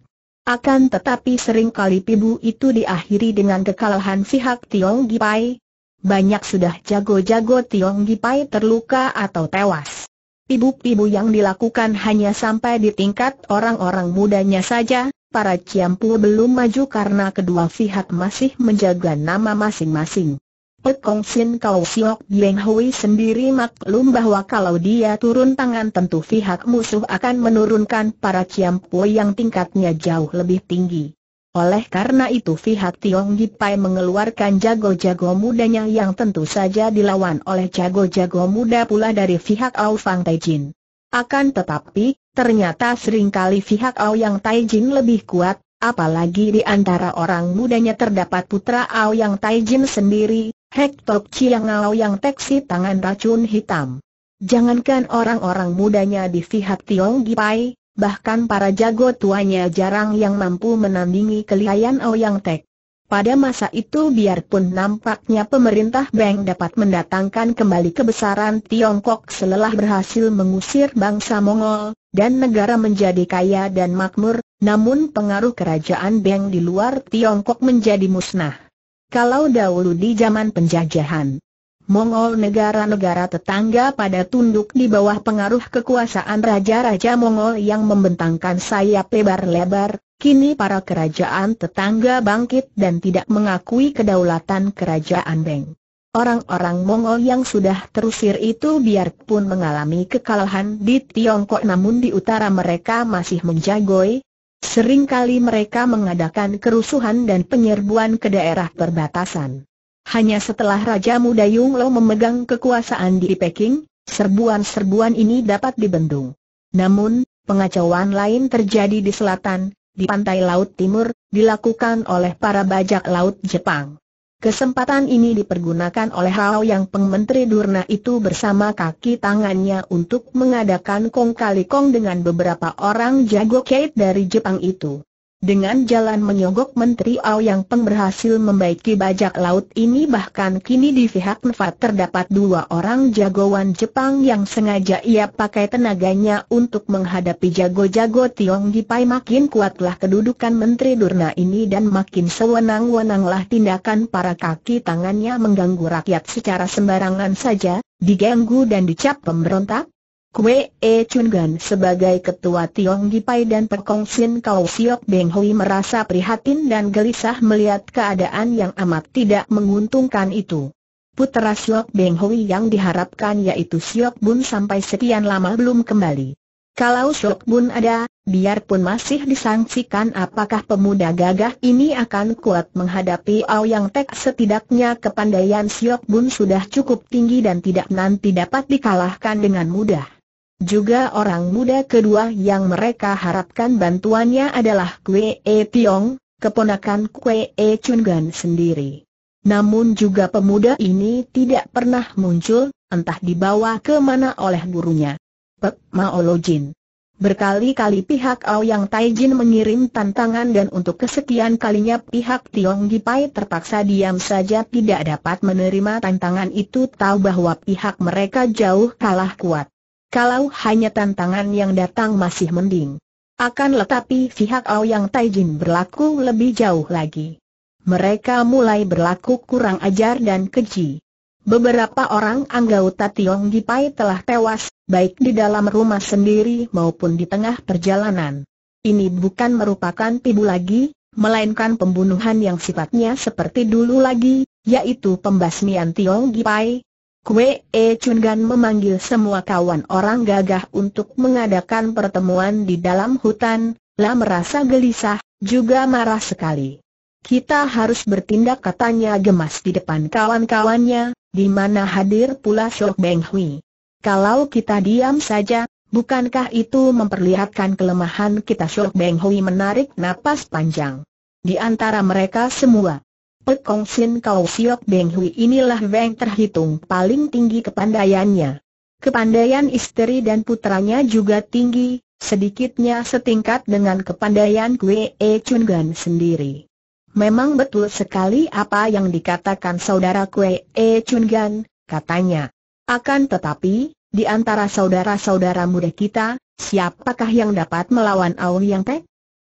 Akan tetapi sering kali pibu itu diakhiri dengan kekalahan pihak Tiong Gipai. Banyak sudah jago-jago Tiong Gipai terluka atau tewas. Pibu-pibu yang dilakukan hanya sampai di tingkat orang-orang mudanya saja, para Ciampu belum maju karena kedua pihak masih menjaga nama masing-masing. Kong Sin Kau Siok Yeng Hui sendiri maklum bahwa kalau dia turun tangan tentu pihak musuh akan menurunkan para Ciampu yang tingkatnya jauh lebih tinggi. Oleh karena itu pihak Tiong Gipai mengeluarkan jago-jago mudanya yang tentu saja dilawan oleh jago-jago muda pula dari pihak Au Fang Taijin. Akan tetapi, ternyata seringkali pihak Au yang Taijin lebih kuat, apalagi di antara orang mudanya terdapat putra Ao Yang Taijin sendiri, Hek Tok Chiangao yang teksi tangan racun hitam. Jangankan orang-orang mudanya di pihak Tiong Gipai, bahkan para jago tuanya jarang yang mampu menandingi kelihayan Ouyang Tek. Pada masa itu biarpun nampaknya pemerintah Beng dapat mendatangkan kembali kebesaran Tiongkok selelah berhasil mengusir bangsa Mongol, dan negara menjadi kaya dan makmur, namun pengaruh kerajaan Beng di luar Tiongkok menjadi musnah kalau dahulu di zaman penjajahan. Mongol negara-negara tetangga pada tunduk di bawah pengaruh kekuasaan raja-raja Mongol yang membentangkan sayap lebar-lebar, kini para kerajaan tetangga bangkit dan tidak mengakui kedaulatan kerajaan Beng. Orang-orang Mongol yang sudah terusir itu biarpun mengalami kekalahan di Tiongkok namun di utara mereka masih menjagoi, Seringkali mereka mengadakan kerusuhan dan penyerbuan ke daerah perbatasan. Hanya setelah Raja Muda Yung Lo memegang kekuasaan di Peking, serbuan-serbuan ini dapat dibendung. Namun, pengacauan lain terjadi di selatan, di pantai laut timur, dilakukan oleh para bajak laut Jepang. Kesempatan ini dipergunakan oleh Hao Yang pengmenteri Menteri Durna itu bersama kaki tangannya untuk mengadakan kong kali kong dengan beberapa orang jago kait dari Jepang itu. Dengan jalan menyogok Menteri Yang Peng berhasil membaiki bajak laut ini bahkan kini di pihak Nfat terdapat dua orang jagoan Jepang yang sengaja ia pakai tenaganya untuk menghadapi jago-jago Tiong Gipai makin kuatlah kedudukan Menteri Durna ini dan makin sewenang-wenanglah tindakan para kaki tangannya mengganggu rakyat secara sembarangan saja, diganggu dan dicap pemberontak, Kwe E Chun Gan sebagai ketua Tiong Gipai dan Perkong Sin Kau Siok Beng Hui merasa prihatin dan gelisah melihat keadaan yang amat tidak menguntungkan itu. Putera Siok Beng Hui yang diharapkan yaitu Siok Bun sampai sekian lama belum kembali. Kalau Siok Bun ada, biarpun masih disangsikan apakah pemuda gagah ini akan kuat menghadapi Yang Tek setidaknya kepandaian Siok Bun sudah cukup tinggi dan tidak nanti dapat dikalahkan dengan mudah. Juga orang muda kedua yang mereka harapkan bantuannya adalah Kwe E Tiong, keponakan Kwe E Chungan sendiri. Namun juga pemuda ini tidak pernah muncul, entah dibawa ke mana oleh gurunya. Pek Maolo Jin. Berkali-kali pihak Aoyang Taijin mengirim tantangan dan untuk kesekian kalinya pihak Tiong Gipai terpaksa diam saja tidak dapat menerima tantangan itu tahu bahwa pihak mereka jauh kalah kuat. Kalau hanya tantangan yang datang masih mending. Akan tetapi pihak Aoyang Taijin berlaku lebih jauh lagi. Mereka mulai berlaku kurang ajar dan keji. Beberapa orang anggota Tiong Gipai telah tewas, baik di dalam rumah sendiri maupun di tengah perjalanan. Ini bukan merupakan pibu lagi, melainkan pembunuhan yang sifatnya seperti dulu lagi, yaitu pembasmian Tiong Gipai, Kue E Chun Gan memanggil semua kawan orang gagah untuk mengadakan pertemuan di dalam hutan, La merasa gelisah, juga marah sekali. Kita harus bertindak katanya gemas di depan kawan-kawannya, di mana hadir pula Shok Beng Hui. Kalau kita diam saja, bukankah itu memperlihatkan kelemahan kita Shok Beng Hui menarik napas panjang. Di antara mereka semua, Pek Kong Sin Kau Siok Beng Hui inilah Weng terhitung paling tinggi kepandaiannya. Kepandaian istri dan putranya juga tinggi, sedikitnya setingkat dengan kepandaian Kue E Chun Gan sendiri. Memang betul sekali apa yang dikatakan saudara Kue E Chun Gan, katanya. Akan tetapi, di antara saudara-saudara muda kita, siapakah yang dapat melawan Aung Yang Pek?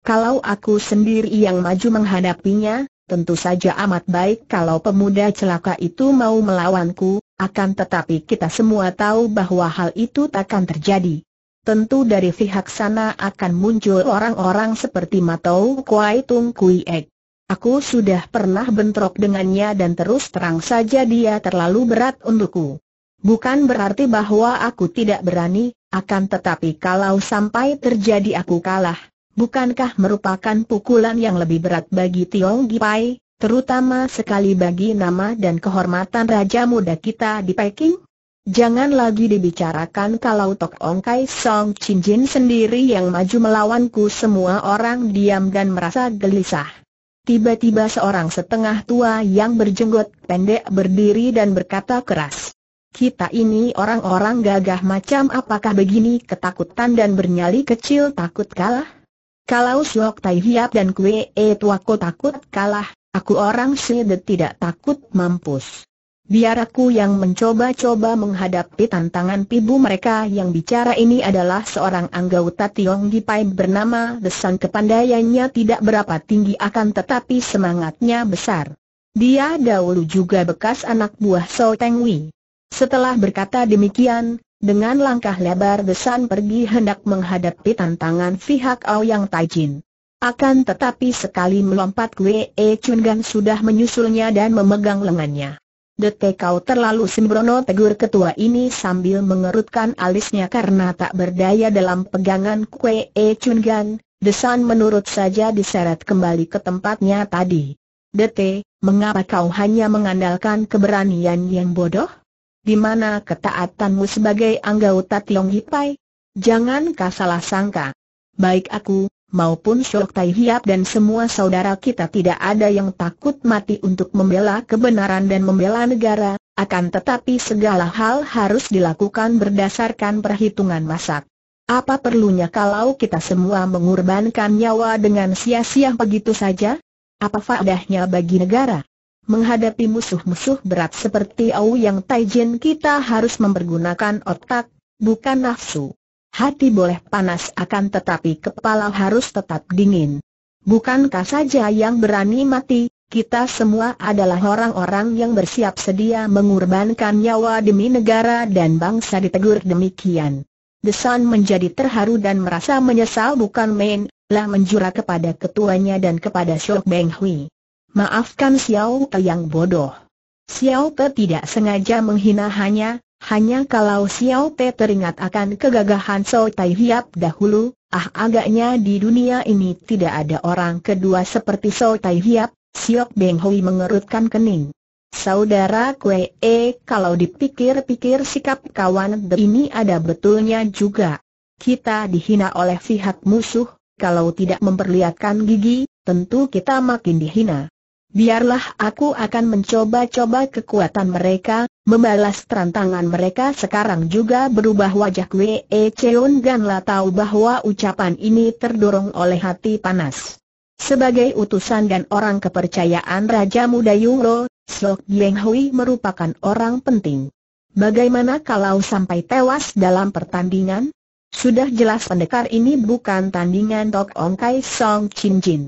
Kalau aku sendiri yang maju menghadapinya, Tentu saja amat baik kalau pemuda celaka itu mau melawanku, akan tetapi kita semua tahu bahwa hal itu takkan terjadi. Tentu dari pihak sana akan muncul orang-orang seperti Matau Kuai Tung Kui Ek. Aku sudah pernah bentrok dengannya dan terus terang saja dia terlalu berat untukku. Bukan berarti bahwa aku tidak berani, akan tetapi kalau sampai terjadi aku kalah, bukankah merupakan pukulan yang lebih berat bagi Tiong Gipai, terutama sekali bagi nama dan kehormatan Raja Muda kita di Peking? Jangan lagi dibicarakan kalau Tok Ong Kai Song Chin Jin sendiri yang maju melawanku semua orang diam dan merasa gelisah. Tiba-tiba seorang setengah tua yang berjenggot pendek berdiri dan berkata keras. Kita ini orang-orang gagah macam apakah begini ketakutan dan bernyali kecil takut kalah? Kalau Siok Tai Hiap dan kwe E Tuaku takut kalah, aku orang Sede tidak takut mampus. Biar aku yang mencoba-coba menghadapi tantangan pibu mereka yang bicara ini adalah seorang anggota Tiong Gipai bernama Desan kepandaiannya tidak berapa tinggi akan tetapi semangatnya besar. Dia dahulu juga bekas anak buah So Teng Setelah berkata demikian, dengan langkah lebar Desan pergi hendak menghadapi tantangan pihak Aoyang Taijin. Akan tetapi sekali melompat e Chun Gan sudah menyusulnya dan memegang lengannya. Detek kau terlalu sembrono tegur ketua ini sambil mengerutkan alisnya karena tak berdaya dalam pegangan e Chun Gan, Desan menurut saja diseret kembali ke tempatnya tadi. Dete, mengapa kau hanya mengandalkan keberanian yang bodoh? di mana ketaatanmu sebagai anggota Tiong Hipai? kau salah sangka? Baik aku, maupun Shok Tai Hiap dan semua saudara kita tidak ada yang takut mati untuk membela kebenaran dan membela negara, akan tetapi segala hal harus dilakukan berdasarkan perhitungan masak. Apa perlunya kalau kita semua mengorbankan nyawa dengan sia-sia begitu saja? Apa faedahnya bagi negara? Menghadapi musuh-musuh berat seperti Au yang Taijin kita harus mempergunakan otak, bukan nafsu. Hati boleh panas akan tetapi kepala harus tetap dingin. Bukankah saja yang berani mati, kita semua adalah orang-orang yang bersiap sedia mengorbankan nyawa demi negara dan bangsa ditegur demikian. Desan menjadi terharu dan merasa menyesal bukan main, lah menjura kepada ketuanya dan kepada Shok Beng Hui. Maafkan Xiao Te yang bodoh. Xiao Te tidak sengaja menghina hanya, hanya kalau Xiao Te teringat akan kegagahan So Tai Hiap dahulu, ah agaknya di dunia ini tidak ada orang kedua seperti So Tai Hiap, Siok Beng Hui mengerutkan kening. Saudara Kue E, kalau dipikir-pikir sikap kawan ini ada betulnya juga. Kita dihina oleh pihak musuh, kalau tidak memperlihatkan gigi, tentu kita makin dihina biarlah aku akan mencoba-coba kekuatan mereka, membalas tantangan mereka sekarang juga berubah wajah Wee Cheon Ganla tahu bahwa ucapan ini terdorong oleh hati panas. Sebagai utusan dan orang kepercayaan Raja Muda Yungro, Sok Yeng Hui merupakan orang penting. Bagaimana kalau sampai tewas dalam pertandingan? Sudah jelas pendekar ini bukan tandingan Tok Ong Kai Song Chin Jin.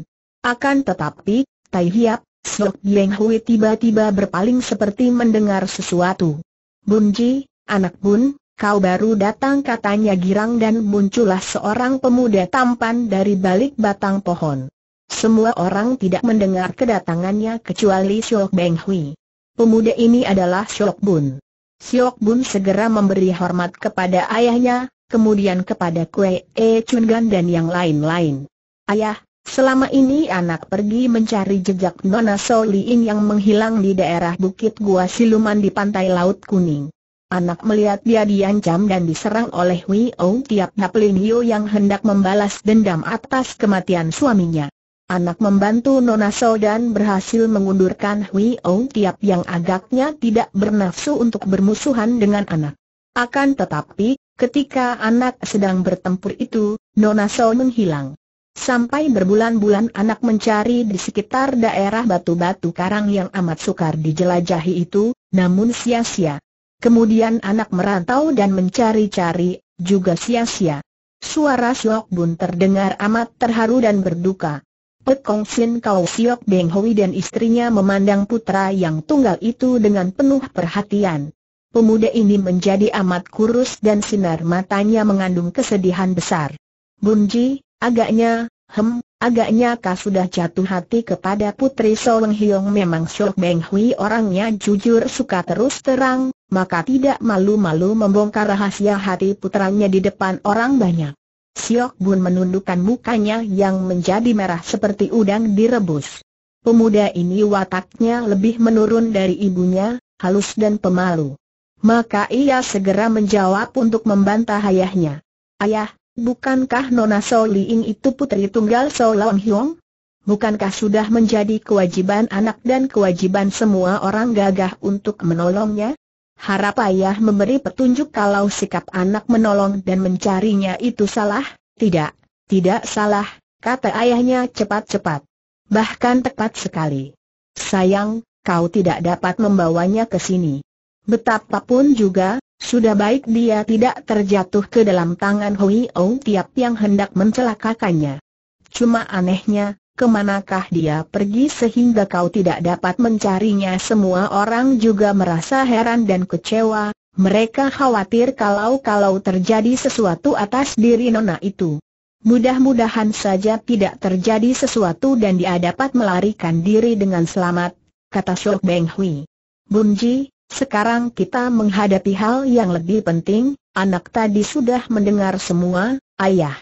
Akan tetapi, Tai Hiap, Sok Yeng Hui tiba-tiba berpaling seperti mendengar sesuatu. Bunji, anak Bun, kau baru datang katanya girang dan muncullah seorang pemuda tampan dari balik batang pohon. Semua orang tidak mendengar kedatangannya kecuali Sok Beng Hui. Pemuda ini adalah Sok Bun. Sok Bun segera memberi hormat kepada ayahnya, kemudian kepada Kue E Chun Gan dan yang lain-lain. Ayah, Selama ini anak pergi mencari jejak Nona Soliin yang menghilang di daerah Bukit Gua Siluman di pantai Laut Kuning. Anak melihat dia diancam dan diserang oleh Ong Tiap Naplinio yang hendak membalas dendam atas kematian suaminya. Anak membantu Nona Sol dan berhasil mengundurkan Ong Tiap yang agaknya tidak bernafsu untuk bermusuhan dengan anak. Akan tetapi, ketika anak sedang bertempur itu, Nona Sol menghilang. Sampai berbulan-bulan anak mencari di sekitar daerah batu-batu karang yang amat sukar dijelajahi itu, namun sia-sia. Kemudian anak merantau dan mencari-cari, juga sia-sia. Suara Siok Bun terdengar amat terharu dan berduka. Pekong Sin Kau Siok Beng Hoi dan istrinya memandang putra yang tunggal itu dengan penuh perhatian. Pemuda ini menjadi amat kurus dan sinar matanya mengandung kesedihan besar. Bunji, Agaknya, hem, agaknya kau sudah jatuh hati kepada Putri Soleng Hiong memang Siok Beng Hui orangnya jujur suka terus terang, maka tidak malu-malu membongkar rahasia hati putranya di depan orang banyak. Siok Bun menundukkan mukanya yang menjadi merah seperti udang direbus. Pemuda ini wataknya lebih menurun dari ibunya, halus dan pemalu. Maka ia segera menjawab untuk membantah ayahnya. Ayah, Bukankah Nona Soliing itu putri tunggal So Long Hyong? Bukankah sudah menjadi kewajiban anak dan kewajiban semua orang gagah untuk menolongnya? Harap ayah memberi petunjuk kalau sikap anak menolong dan mencarinya itu salah? Tidak, tidak salah, kata ayahnya cepat-cepat. Bahkan tepat sekali. Sayang, kau tidak dapat membawanya ke sini. Betapapun juga, sudah baik dia tidak terjatuh ke dalam tangan Hui Ou Tiap yang hendak mencelakakannya. Cuma anehnya, kemanakah dia pergi sehingga kau tidak dapat mencarinya semua orang juga merasa heran dan kecewa, mereka khawatir kalau-kalau terjadi sesuatu atas diri Nona itu. Mudah-mudahan saja tidak terjadi sesuatu dan dia dapat melarikan diri dengan selamat, kata Shou Beng Hui. Bunji, sekarang kita menghadapi hal yang lebih penting, anak tadi sudah mendengar semua, ayah.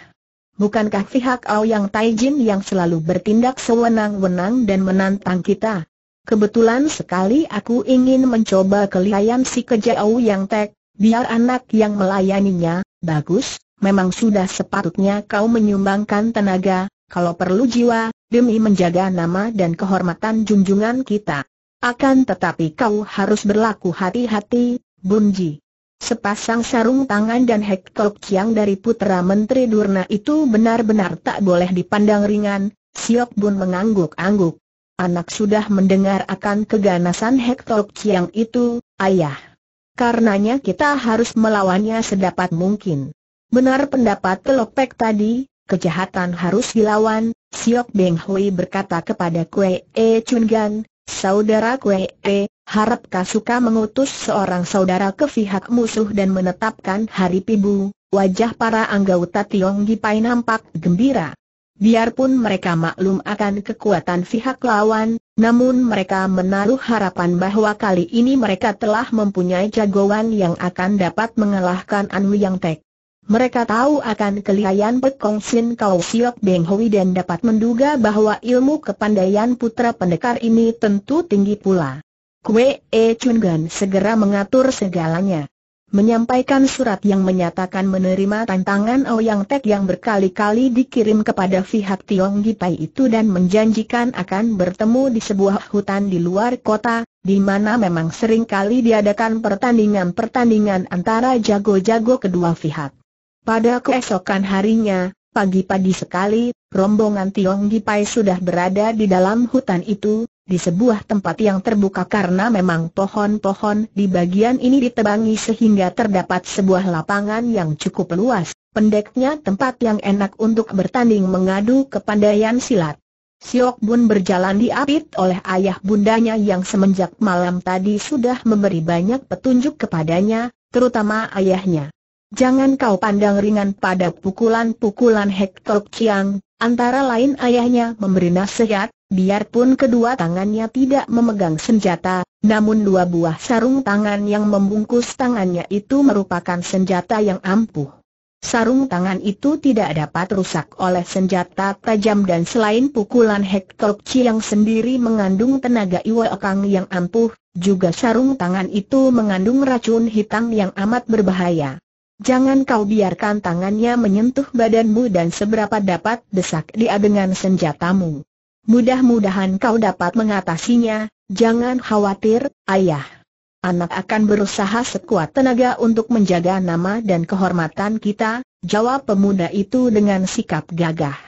Bukankah pihak Aoyang Taijin yang selalu bertindak sewenang-wenang dan menantang kita? Kebetulan sekali aku ingin mencoba kelihayan si keja Aoyang Tek, biar anak yang melayaninya, bagus, memang sudah sepatutnya kau menyumbangkan tenaga, kalau perlu jiwa, demi menjaga nama dan kehormatan junjungan kita. Akan tetapi kau harus berlaku hati-hati, Bunji. Sepasang sarung tangan dan Hek Tok yang dari putera Menteri Durna itu benar-benar tak boleh dipandang ringan, Siok Bun mengangguk-angguk. Anak sudah mendengar akan keganasan Hek Tok yang itu, ayah. Karenanya kita harus melawannya sedapat mungkin. Benar pendapat kelopek tadi, kejahatan harus dilawan, Siok Beng Hui berkata kepada Kue E Chun Gan, Saudara Kue, harap Kasuka mengutus seorang saudara ke pihak musuh dan menetapkan hari pibu, wajah para anggota Tiong Gipai nampak gembira. Biarpun mereka maklum akan kekuatan pihak lawan, namun mereka menaruh harapan bahwa kali ini mereka telah mempunyai jagoan yang akan dapat mengalahkan Anu Yang Tek. Mereka tahu akan kelihayan Pekong Sin Kau Siok Beng Hui dan dapat menduga bahwa ilmu kepandaian putra pendekar ini tentu tinggi pula. Kue E Chun Gan segera mengatur segalanya. Menyampaikan surat yang menyatakan menerima tantangan Ouyang oh Tek yang berkali-kali dikirim kepada pihak Tiong Gipai itu dan menjanjikan akan bertemu di sebuah hutan di luar kota, di mana memang seringkali diadakan pertandingan-pertandingan antara jago-jago kedua pihak. Pada keesokan harinya, pagi-pagi sekali, rombongan Tiong Gipai sudah berada di dalam hutan itu, di sebuah tempat yang terbuka karena memang pohon-pohon di bagian ini ditebangi sehingga terdapat sebuah lapangan yang cukup luas, pendeknya tempat yang enak untuk bertanding mengadu kepandaian silat. Siok Bun berjalan diapit oleh ayah bundanya yang semenjak malam tadi sudah memberi banyak petunjuk kepadanya, terutama ayahnya. Jangan kau pandang ringan pada pukulan-pukulan hector Chiang, antara lain ayahnya memberi nasihat, biarpun kedua tangannya tidak memegang senjata, namun dua buah sarung tangan yang membungkus tangannya itu merupakan senjata yang ampuh. Sarung tangan itu tidak dapat rusak oleh senjata tajam dan selain pukulan hector Chiang sendiri mengandung tenaga Iwa Kang yang ampuh, juga sarung tangan itu mengandung racun hitam yang amat berbahaya. Jangan kau biarkan tangannya menyentuh badanmu dan seberapa dapat desak dia dengan senjatamu. Mudah-mudahan kau dapat mengatasinya, jangan khawatir, ayah. Anak akan berusaha sekuat tenaga untuk menjaga nama dan kehormatan kita, jawab pemuda itu dengan sikap gagah.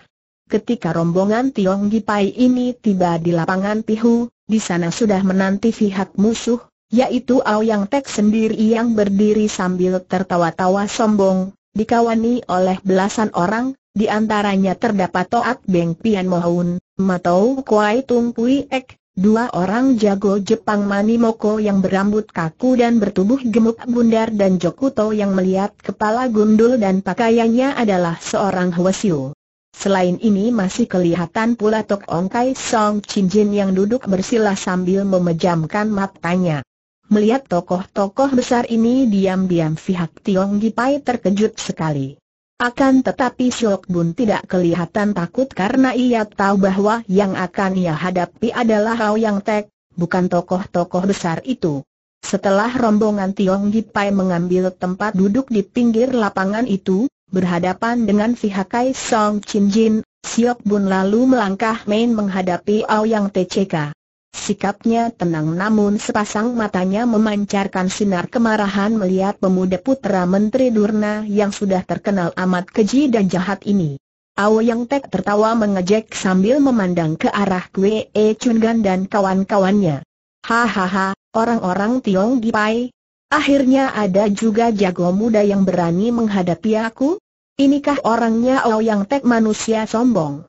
Ketika rombongan Tiong Gipai ini tiba di lapangan Pihu, di sana sudah menanti pihak musuh, yaitu Yang Tek sendiri yang berdiri sambil tertawa-tawa sombong, dikawani oleh belasan orang, di antaranya terdapat Toat Beng Pian Mohun, Matou Kuai Tung Pui Ek, Dua orang jago Jepang Mani Moko yang berambut kaku dan bertubuh gemuk bundar dan Jokuto yang melihat kepala gundul dan pakaiannya adalah seorang Hwasyu. Selain ini masih kelihatan pula Tok Ong Kai Song Chin Jin yang duduk bersila sambil memejamkan matanya. Melihat tokoh-tokoh besar ini diam-diam pihak Tiong Gipai terkejut sekali. Akan tetapi Siok Bun tidak kelihatan takut karena ia tahu bahwa yang akan ia hadapi adalah Hao Yang Tek, bukan tokoh-tokoh besar itu. Setelah rombongan Tiong Gipai mengambil tempat duduk di pinggir lapangan itu, berhadapan dengan pihak Kai Song Chin Jin, Siok Bun lalu melangkah main menghadapi Ao Yang TCK. Sikapnya tenang namun sepasang matanya memancarkan sinar kemarahan melihat pemuda putra Menteri Durna yang sudah terkenal amat keji dan jahat ini. Ao Yang Tek tertawa mengejek sambil memandang ke arah Kwe E Chungan dan kawan-kawannya. Hahaha, orang-orang Tiong Gipai. Akhirnya ada juga jago muda yang berani menghadapi aku? Inikah orangnya Ao Yang Tek manusia sombong?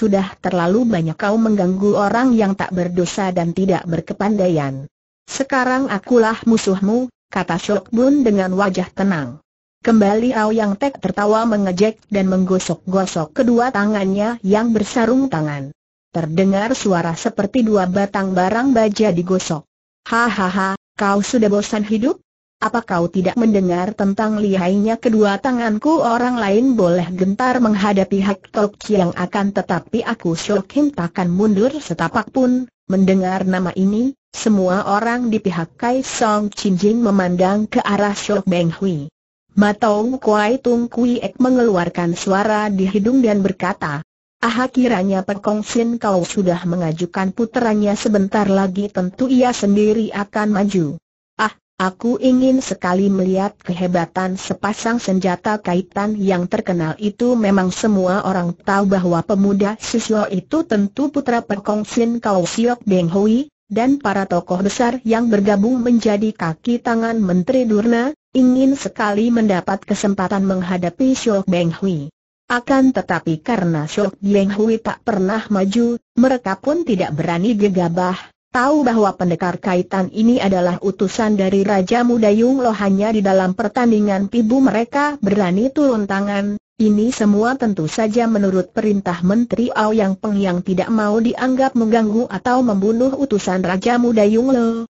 Sudah terlalu banyak kau mengganggu orang yang tak berdosa dan tidak berkepandaian. Sekarang akulah musuhmu, kata Shok Bun dengan wajah tenang. Kembali Yang Tek tertawa mengejek dan menggosok-gosok kedua tangannya yang bersarung tangan. Terdengar suara seperti dua batang barang baja digosok. Hahaha, kau sudah bosan hidup? Apa kau tidak mendengar tentang lihainya kedua tanganku orang lain boleh gentar menghadapi Hak Tok Chiang akan tetapi aku Syok Him takkan mundur setapak pun, mendengar nama ini, semua orang di pihak Kai Song Chin Jin memandang ke arah Syok Beng Hui. Matong Kuai Tung Kui Ek mengeluarkan suara di hidung dan berkata, Ah kiranya Pekong Sin kau sudah mengajukan puteranya sebentar lagi tentu ia sendiri akan maju. Aku ingin sekali melihat kehebatan sepasang senjata kaitan yang terkenal itu memang semua orang tahu bahwa pemuda Siswa itu tentu putra Perkong Sin Kau Siok Beng Hui, dan para tokoh besar yang bergabung menjadi kaki tangan Menteri Durna, ingin sekali mendapat kesempatan menghadapi Siok Beng Hui. Akan tetapi karena Siok Beng Hui tak pernah maju, mereka pun tidak berani gegabah, Tahu bahwa pendekar kaitan ini adalah utusan dari Raja Muda Yung Lo hanya di dalam pertandingan pibu mereka berani turun tangan, ini semua tentu saja menurut perintah Menteri Ao Yang Peng yang tidak mau dianggap mengganggu atau membunuh utusan Raja Muda Yung Lo,